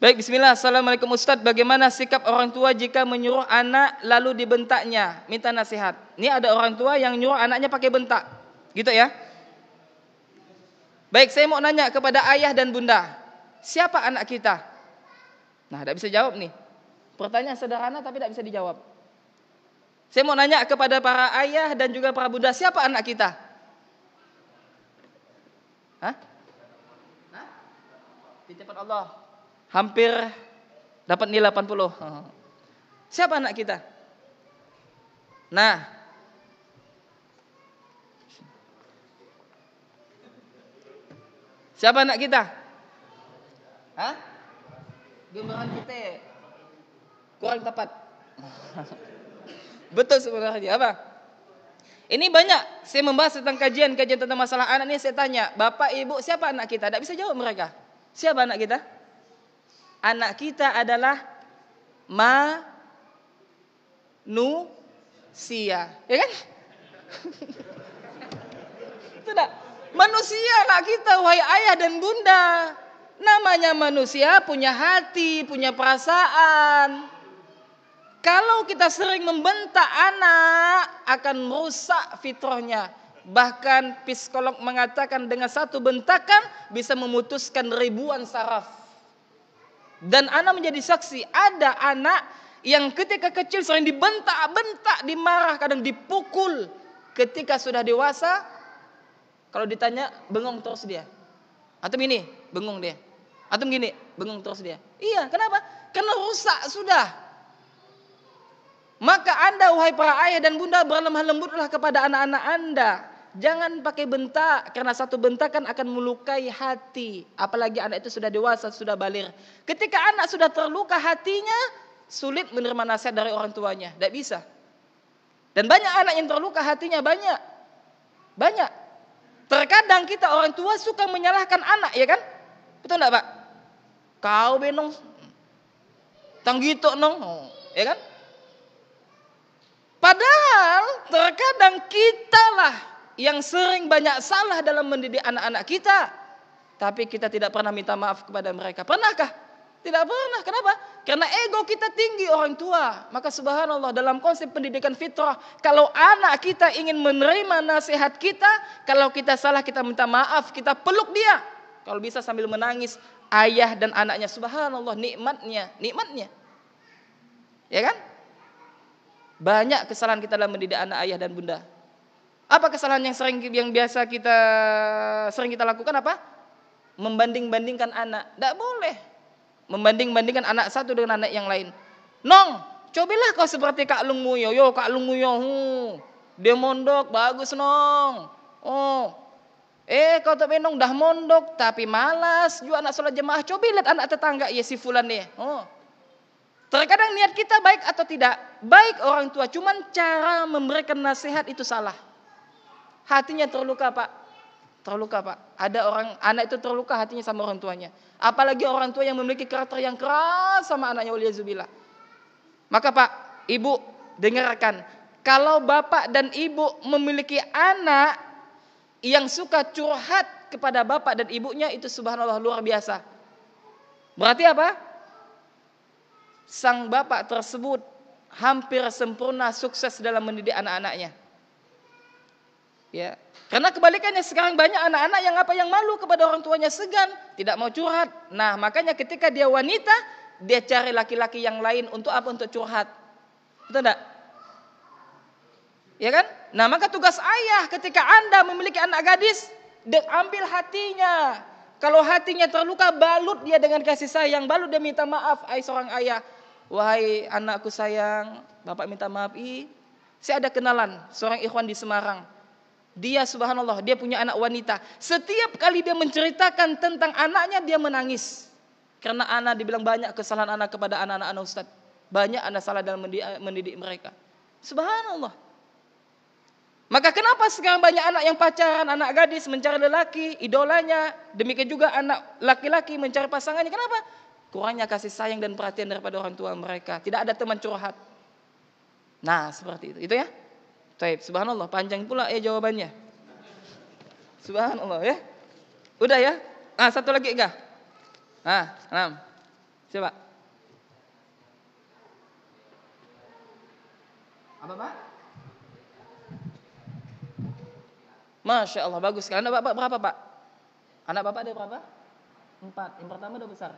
Baik, bismillah. Assalamualaikum Ustaz. Bagaimana sikap orang tua jika menyuruh anak lalu dibentaknya? Minta nasihat. Ini ada orang tua yang nyuruh anaknya pakai bentak. Gitu ya. Baik, saya mau nanya kepada ayah dan bunda. Siapa anak kita? Nah, tidak bisa jawab nih. Pertanyaan sederhana tapi tidak bisa dijawab. Saya mau nanya kepada para ayah dan juga para bunda, siapa anak kita? Hah? Hah? Titipan Allah. Hampir dapat nilai 80. Siapa anak kita? Nah, Siapa anak kita? Hah? Gembaran kita kurang tepat. Betul sebenarnya apa? Ini banyak saya membahas tentang kajian-kajian tentang masalah anak ini saya tanya, Bapak Ibu siapa anak kita? Tidak bisa jawab mereka. Siapa anak kita? Anak kita adalah manusia, ya kan? Tidak. Manusia anak kita wahai ayah dan bunda. Namanya manusia punya hati, punya perasaan, kalau kita sering membentak anak akan merusak fitrahnya. Bahkan psikolog mengatakan dengan satu bentakan bisa memutuskan ribuan saraf. Dan anak menjadi saksi, ada anak yang ketika kecil sering dibentak-bentak, dimarah, kadang dipukul. Ketika sudah dewasa, kalau ditanya bengong terus dia. Atau ini, bengong dia. Atau gini, bengong terus dia. Iya, kenapa? Karena rusak sudah. Maka Anda wahai para ayah dan bunda berlemah lembutlah kepada anak-anak Anda. Jangan pakai bentak karena satu bentakan akan melukai hati, apalagi anak itu sudah dewasa, sudah balir. Ketika anak sudah terluka hatinya, sulit menerima nasihat dari orang tuanya, tidak bisa. Dan banyak anak yang terluka hatinya banyak. Banyak. Terkadang kita orang tua suka menyalahkan anak, ya kan? Betul enggak, Pak? Kau benong. Tanggito nong. Ya kan? Padahal terkadang kitalah yang sering banyak salah dalam mendidik anak-anak kita. Tapi kita tidak pernah minta maaf kepada mereka. Pernahkah? Tidak pernah. Kenapa? Karena ego kita tinggi orang tua. Maka subhanallah dalam konsep pendidikan fitrah. Kalau anak kita ingin menerima nasihat kita. Kalau kita salah kita minta maaf. Kita peluk dia. Kalau bisa sambil menangis. Ayah dan anaknya. Subhanallah nikmatnya. Nikmatnya. Ya kan? Banyak kesalahan kita dalam mendidik anak ayah dan bunda. Apa kesalahan yang sering yang biasa kita sering kita lakukan apa? Membanding-bandingkan anak. Tidak boleh. Membanding-bandingkan anak satu dengan anak yang lain. Nong, cobalah kau seperti Kak Lungmu yo, yo Kak Lungmu yo. Dia mondok, bagus nong. Oh, Eh kau tak menong dah mondok tapi malas juga anak sholat jemaah. Coba anak tetangga ya si fulan nih. Oh. Terkadang niat kita baik atau tidak baik orang tua, cuman cara memberikan nasihat itu salah. Hatinya terluka, Pak. Terluka, Pak. Ada orang anak itu terluka hatinya sama orang tuanya. Apalagi orang tua yang memiliki karakter yang keras sama anaknya waliyazubillah. Maka Pak, Ibu dengarkan. Kalau Bapak dan Ibu memiliki anak yang suka curhat kepada Bapak dan Ibunya itu subhanallah luar biasa. Berarti apa? sang bapak tersebut hampir sempurna sukses dalam mendidik anak-anaknya. Ya. Karena kebalikannya sekarang banyak anak-anak yang apa yang malu kepada orang tuanya segan, tidak mau curhat. Nah, makanya ketika dia wanita, dia cari laki-laki yang lain untuk apa? Untuk curhat. Betul enggak? Ya kan? Nah, maka tugas ayah ketika Anda memiliki anak gadis, ambil hatinya. Kalau hatinya terluka, balut dia dengan kasih sayang, balut dia minta maaf, ai seorang ayah wahai anakku sayang, Bapak minta maaf, i, saya ada kenalan seorang ikhwan di Semarang. Dia subhanallah, dia punya anak wanita. Setiap kali dia menceritakan tentang anaknya, dia menangis. Karena anak dibilang banyak kesalahan anak kepada anak-anak anak Ustaz. Banyak anak salah dalam mendidik mereka. Subhanallah. Maka kenapa sekarang banyak anak yang pacaran, anak gadis mencari lelaki, idolanya, demikian juga anak laki-laki mencari pasangannya. Kenapa? kurangnya kasih sayang dan perhatian daripada orang tua mereka, tidak ada teman curhat. Nah, seperti itu. Itu ya. Taib, subhanallah, panjang pula ya jawabannya. Subhanallah ya. Udah ya? Nah, satu lagi enggak? Nah, enam. Coba. Apa, Pak? Masya Allah, bagus Anak Bapak berapa, Pak? Anak Bapak ada berapa? Empat. Yang pertama udah besar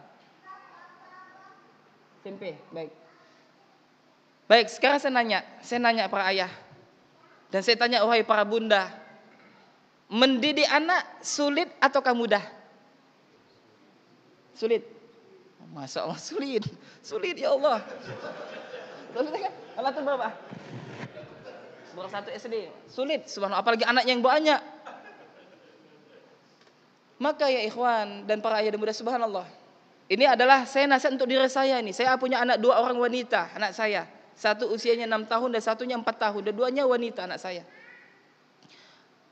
tempe. Baik. Baik, sekarang saya nanya, saya nanya para ayah. Dan saya tanya wahai para bunda, mendidik anak sulit ataukah mudah? Sulit. Masya Allah sulit, sulit ya Allah. Ya kan? Allah tuh berapa? Baru satu SD, sulit. Subhanallah, apalagi anak yang banyak. Maka ya ikhwan dan para ayah dan bunda subhanallah. Ini adalah saya nasihat untuk diri saya ini. Saya punya anak dua orang wanita, anak saya. Satu usianya enam tahun dan satunya empat tahun. Dan duanya wanita anak saya.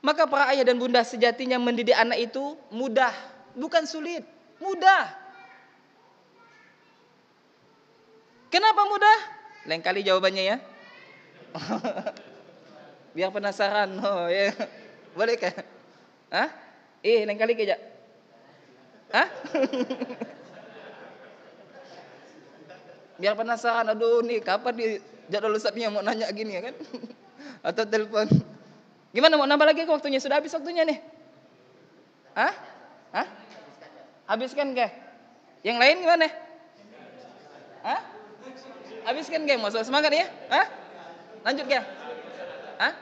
Maka para ayah dan bunda sejatinya mendidik anak itu mudah, bukan sulit, mudah. Kenapa mudah? Lain kali jawabannya ya. Biar penasaran. Oh, ya. Boleh kan? Eh, lain kali kejap. Hah? biar penasaran aduh nih kapan di jadwal ustadznya mau nanya gini ya kan atau telepon gimana mau nambah lagi ke waktunya sudah habis waktunya nih Hah? Hah? Habiskan ke? Yang lain gimana? Hah? Habiskan ke? Masuk semangat ya? Hah? Lanjut ke? Hah?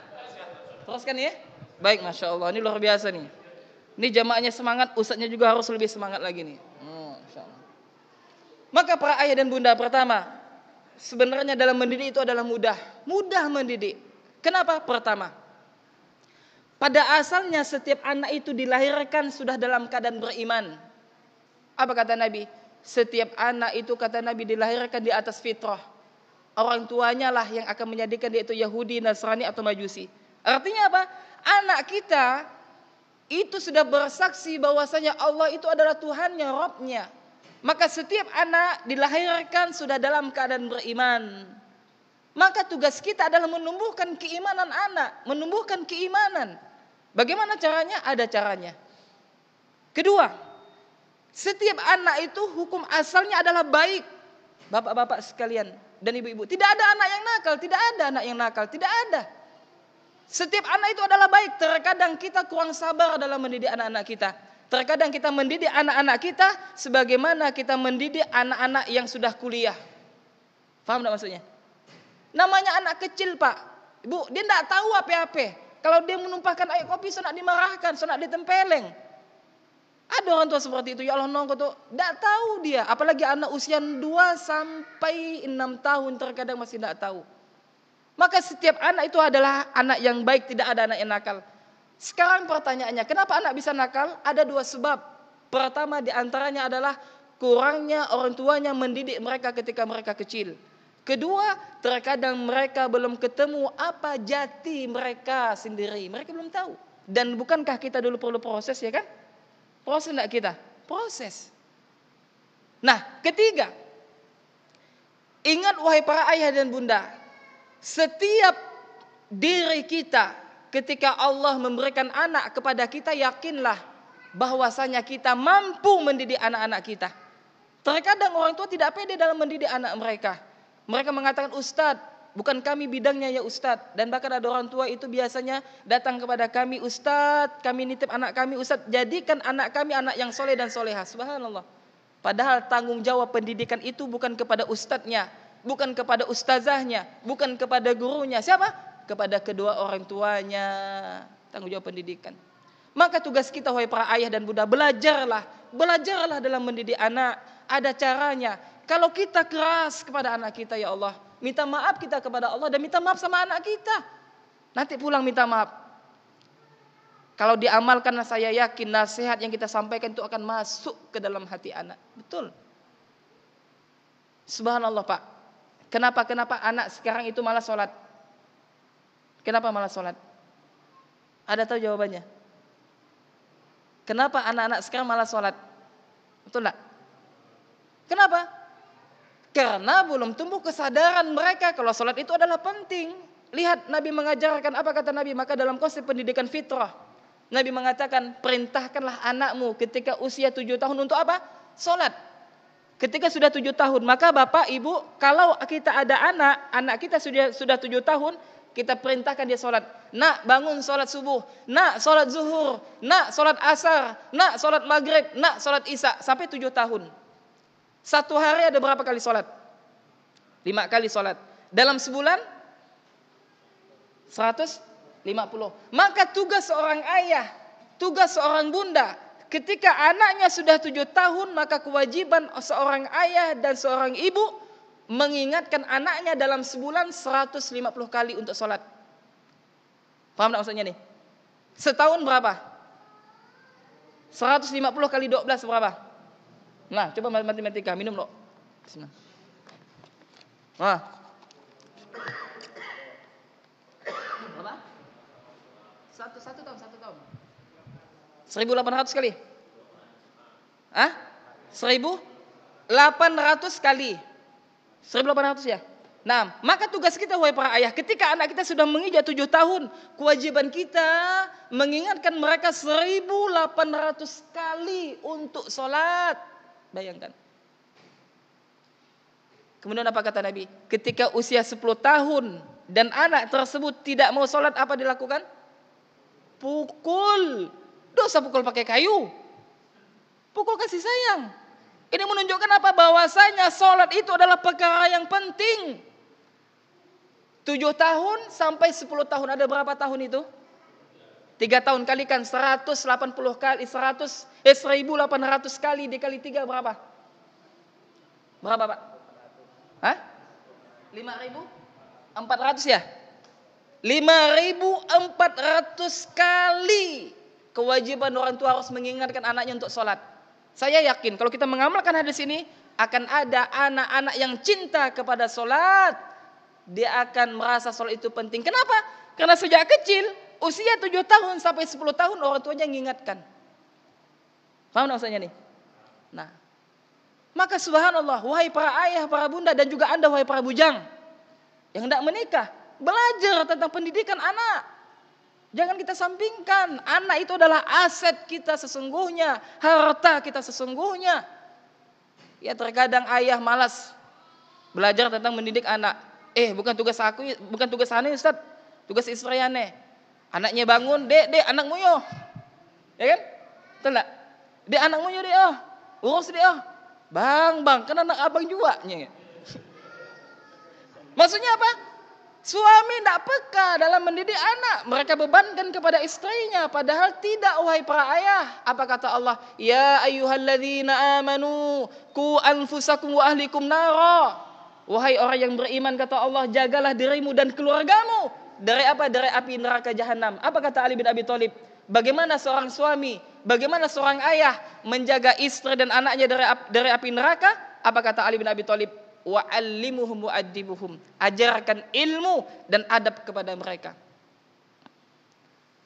Teruskan ya? Baik, Masya Allah. Ini luar biasa nih. Ini jamaahnya semangat, ustadznya juga harus lebih semangat lagi nih. Maka para ayah dan bunda pertama, sebenarnya dalam mendidik itu adalah mudah. Mudah mendidik. Kenapa? Pertama, pada asalnya setiap anak itu dilahirkan sudah dalam keadaan beriman. Apa kata Nabi? Setiap anak itu kata Nabi dilahirkan di atas fitrah. Orang tuanya lah yang akan menjadikan dia itu Yahudi, Nasrani atau Majusi. Artinya apa? Anak kita itu sudah bersaksi bahwasanya Allah itu adalah Tuhannya, Robnya. Maka setiap anak dilahirkan sudah dalam keadaan beriman. Maka tugas kita adalah menumbuhkan keimanan anak, menumbuhkan keimanan. Bagaimana caranya? Ada caranya. Kedua, setiap anak itu hukum asalnya adalah baik. Bapak-bapak sekalian dan ibu-ibu, tidak ada anak yang nakal, tidak ada anak yang nakal, tidak ada. Setiap anak itu adalah baik. Terkadang kita kurang sabar dalam mendidik anak-anak kita. Terkadang kita mendidik anak-anak kita sebagaimana kita mendidik anak-anak yang sudah kuliah. Faham tidak maksudnya? Namanya anak kecil pak. Ibu, dia tidak tahu apa-apa. Kalau dia menumpahkan air kopi, senak dimarahkan, senak ditempeleng. Ada orang tua seperti itu, ya Allah nongko tuh. Tidak tahu dia, apalagi anak usia 2 sampai 6 tahun terkadang masih tidak tahu. Maka setiap anak itu adalah anak yang baik, tidak ada anak yang nakal. Sekarang pertanyaannya, kenapa anak bisa nakal? Ada dua sebab. Pertama diantaranya adalah kurangnya orang tuanya mendidik mereka ketika mereka kecil. Kedua, terkadang mereka belum ketemu apa jati mereka sendiri. Mereka belum tahu. Dan bukankah kita dulu perlu proses ya kan? Proses enggak kita? Proses. Nah, ketiga. Ingat wahai para ayah dan bunda. Setiap diri kita ketika Allah memberikan anak kepada kita yakinlah bahwasanya kita mampu mendidik anak-anak kita. Terkadang orang tua tidak pede dalam mendidik anak mereka. Mereka mengatakan Ustadz, bukan kami bidangnya ya Ustadz. Dan bahkan ada orang tua itu biasanya datang kepada kami Ustadz, kami nitip anak kami Ustadz. Jadikan anak kami anak yang soleh dan solehah Subhanallah. Padahal tanggung jawab pendidikan itu bukan kepada ustadznya, bukan kepada ustazahnya, bukan kepada gurunya. Siapa? kepada kedua orang tuanya, tanggung jawab pendidikan. Maka tugas kita wahai para ayah dan bunda belajarlah, belajarlah dalam mendidik anak, ada caranya. Kalau kita keras kepada anak kita ya Allah, minta maaf kita kepada Allah dan minta maaf sama anak kita. Nanti pulang minta maaf. Kalau diamalkan saya yakin nasihat yang kita sampaikan itu akan masuk ke dalam hati anak. Betul. Subhanallah Pak. Kenapa kenapa anak sekarang itu malah sholat? Kenapa malas sholat? Ada tahu jawabannya? Kenapa anak-anak sekarang malas sholat? Betul tak? Kenapa? Karena belum tumbuh kesadaran mereka kalau sholat itu adalah penting. Lihat Nabi mengajarkan apa kata Nabi. Maka dalam konsep pendidikan fitrah. Nabi mengatakan perintahkanlah anakmu ketika usia tujuh tahun untuk apa? Sholat. Ketika sudah tujuh tahun. Maka bapak ibu kalau kita ada anak. Anak kita sudah sudah tujuh tahun kita perintahkan dia sholat. Nak bangun sholat subuh, nak sholat zuhur, nak sholat asar, nak sholat maghrib, nak sholat isya sampai tujuh tahun. Satu hari ada berapa kali sholat? Lima kali sholat. Dalam sebulan? Seratus lima puluh. Maka tugas seorang ayah, tugas seorang bunda, ketika anaknya sudah tujuh tahun maka kewajiban seorang ayah dan seorang ibu mengingatkan anaknya dalam sebulan 150 kali untuk sholat. Paham tak maksudnya nih? Setahun berapa? 150 kali 12 berapa? Nah, coba matematika, minum loh. Nah. Berapa? Satu, satu tahun, satu tahun. 1800 kali. Hah? 1800 kali. 1800 ya. Nah, maka tugas kita wahai para ayah ketika anak kita sudah menginjak 7 tahun, kewajiban kita mengingatkan mereka 1800 kali untuk sholat. Bayangkan. Kemudian apa kata Nabi? Ketika usia 10 tahun dan anak tersebut tidak mau sholat apa dilakukan? Pukul. Dosa pukul pakai kayu. Pukul kasih sayang. Ini menunjukkan apa? Bahwasanya sholat itu adalah perkara yang penting. Tujuh tahun sampai sepuluh tahun. Ada berapa tahun itu? Tiga tahun kalikan 180 kali, 100, kan? eh 1800 kali dikali tiga berapa? Berapa Pak? Hah? ratus ya? Lima ribu empat ratus kali kewajiban orang tua harus mengingatkan anaknya untuk sholat. Saya yakin kalau kita mengamalkan hadis ini akan ada anak-anak yang cinta kepada solat. Dia akan merasa solat itu penting. Kenapa? Karena sejak kecil usia 7 tahun sampai 10 tahun orang tuanya mengingatkan. Paham maksudnya nih? Nah, maka subhanallah, wahai para ayah, para bunda dan juga anda wahai para bujang yang hendak menikah, belajar tentang pendidikan anak. Jangan kita sampingkan, anak itu adalah aset kita sesungguhnya, harta kita sesungguhnya. Ya terkadang ayah malas belajar tentang mendidik anak. Eh, bukan tugas aku, bukan tugas aneh Ustaz. Tugas istri aneh. Anaknya bangun, "Dek, dek, anakmu yo." Ya kan? Betul enggak? "Dek, anakmu yo, dek, oh. Urus dek, oh." "Bang, bang, kan anak abang juga." Maksudnya apa? Suami tidak peka dalam mendidik anak. Mereka bebankan kepada istrinya. Padahal tidak wahai para ayah. Apa kata Allah? Ya ayuhalladzina amanu ku anfusakum wa ahlikum nara. Wahai orang yang beriman kata Allah jagalah dirimu dan keluargamu. Dari apa? Dari api neraka jahanam. Apa kata Ali bin Abi Thalib? Bagaimana seorang suami, bagaimana seorang ayah menjaga istri dan anaknya dari api, dari api neraka? Apa kata Ali bin Abi Thalib? wa allimuhum wa adibuhum. Ajarkan ilmu dan adab kepada mereka.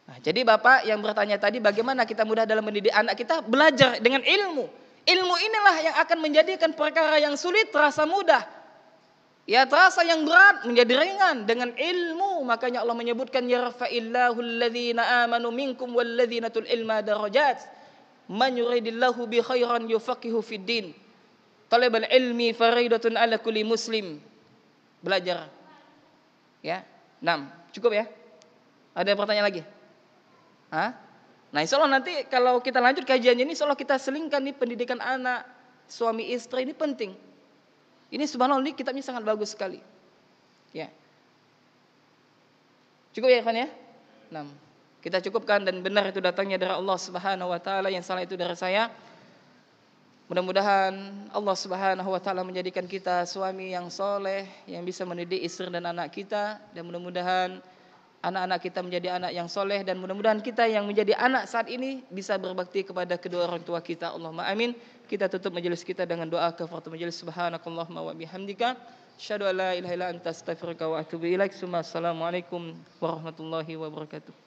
Nah, jadi Bapak yang bertanya tadi bagaimana kita mudah dalam mendidik anak kita belajar dengan ilmu. Ilmu inilah yang akan menjadikan perkara yang sulit terasa mudah. Ya terasa yang berat menjadi ringan dengan ilmu. Makanya Allah menyebutkan yarfa'illahu alladhina amanu minkum walladhina tul ilma darajat. Man yuridillahu bi khairan yufaqihu fid Talibul ilmi faridatun ala kulli muslim. Belajar. Ya. enam Cukup ya? Ada pertanyaan lagi? Hah? Nah insya Allah nanti kalau kita lanjut kajian ini insya Allah kita selingkan nih pendidikan anak, suami istri ini penting. Ini subhanallah ini kitabnya sangat bagus sekali. Ya. Cukup ya Ikhwan ya? enam Kita cukupkan dan benar itu datangnya dari Allah Subhanahu wa taala yang salah itu dari saya. Mudah-mudahan Allah Subhanahu wa taala menjadikan kita suami yang soleh yang bisa mendidik istri dan anak kita dan mudah-mudahan anak-anak kita menjadi anak yang soleh dan mudah-mudahan kita yang menjadi anak saat ini bisa berbakti kepada kedua orang tua kita. Allahumma amin. Kita tutup majelis kita dengan doa kafaratul majelis subhanakallahumma wa bihamdika asyhadu la ilaha illa anta astaghfiruka wa atubu ilaik. Assalamualaikum warahmatullahi wabarakatuh.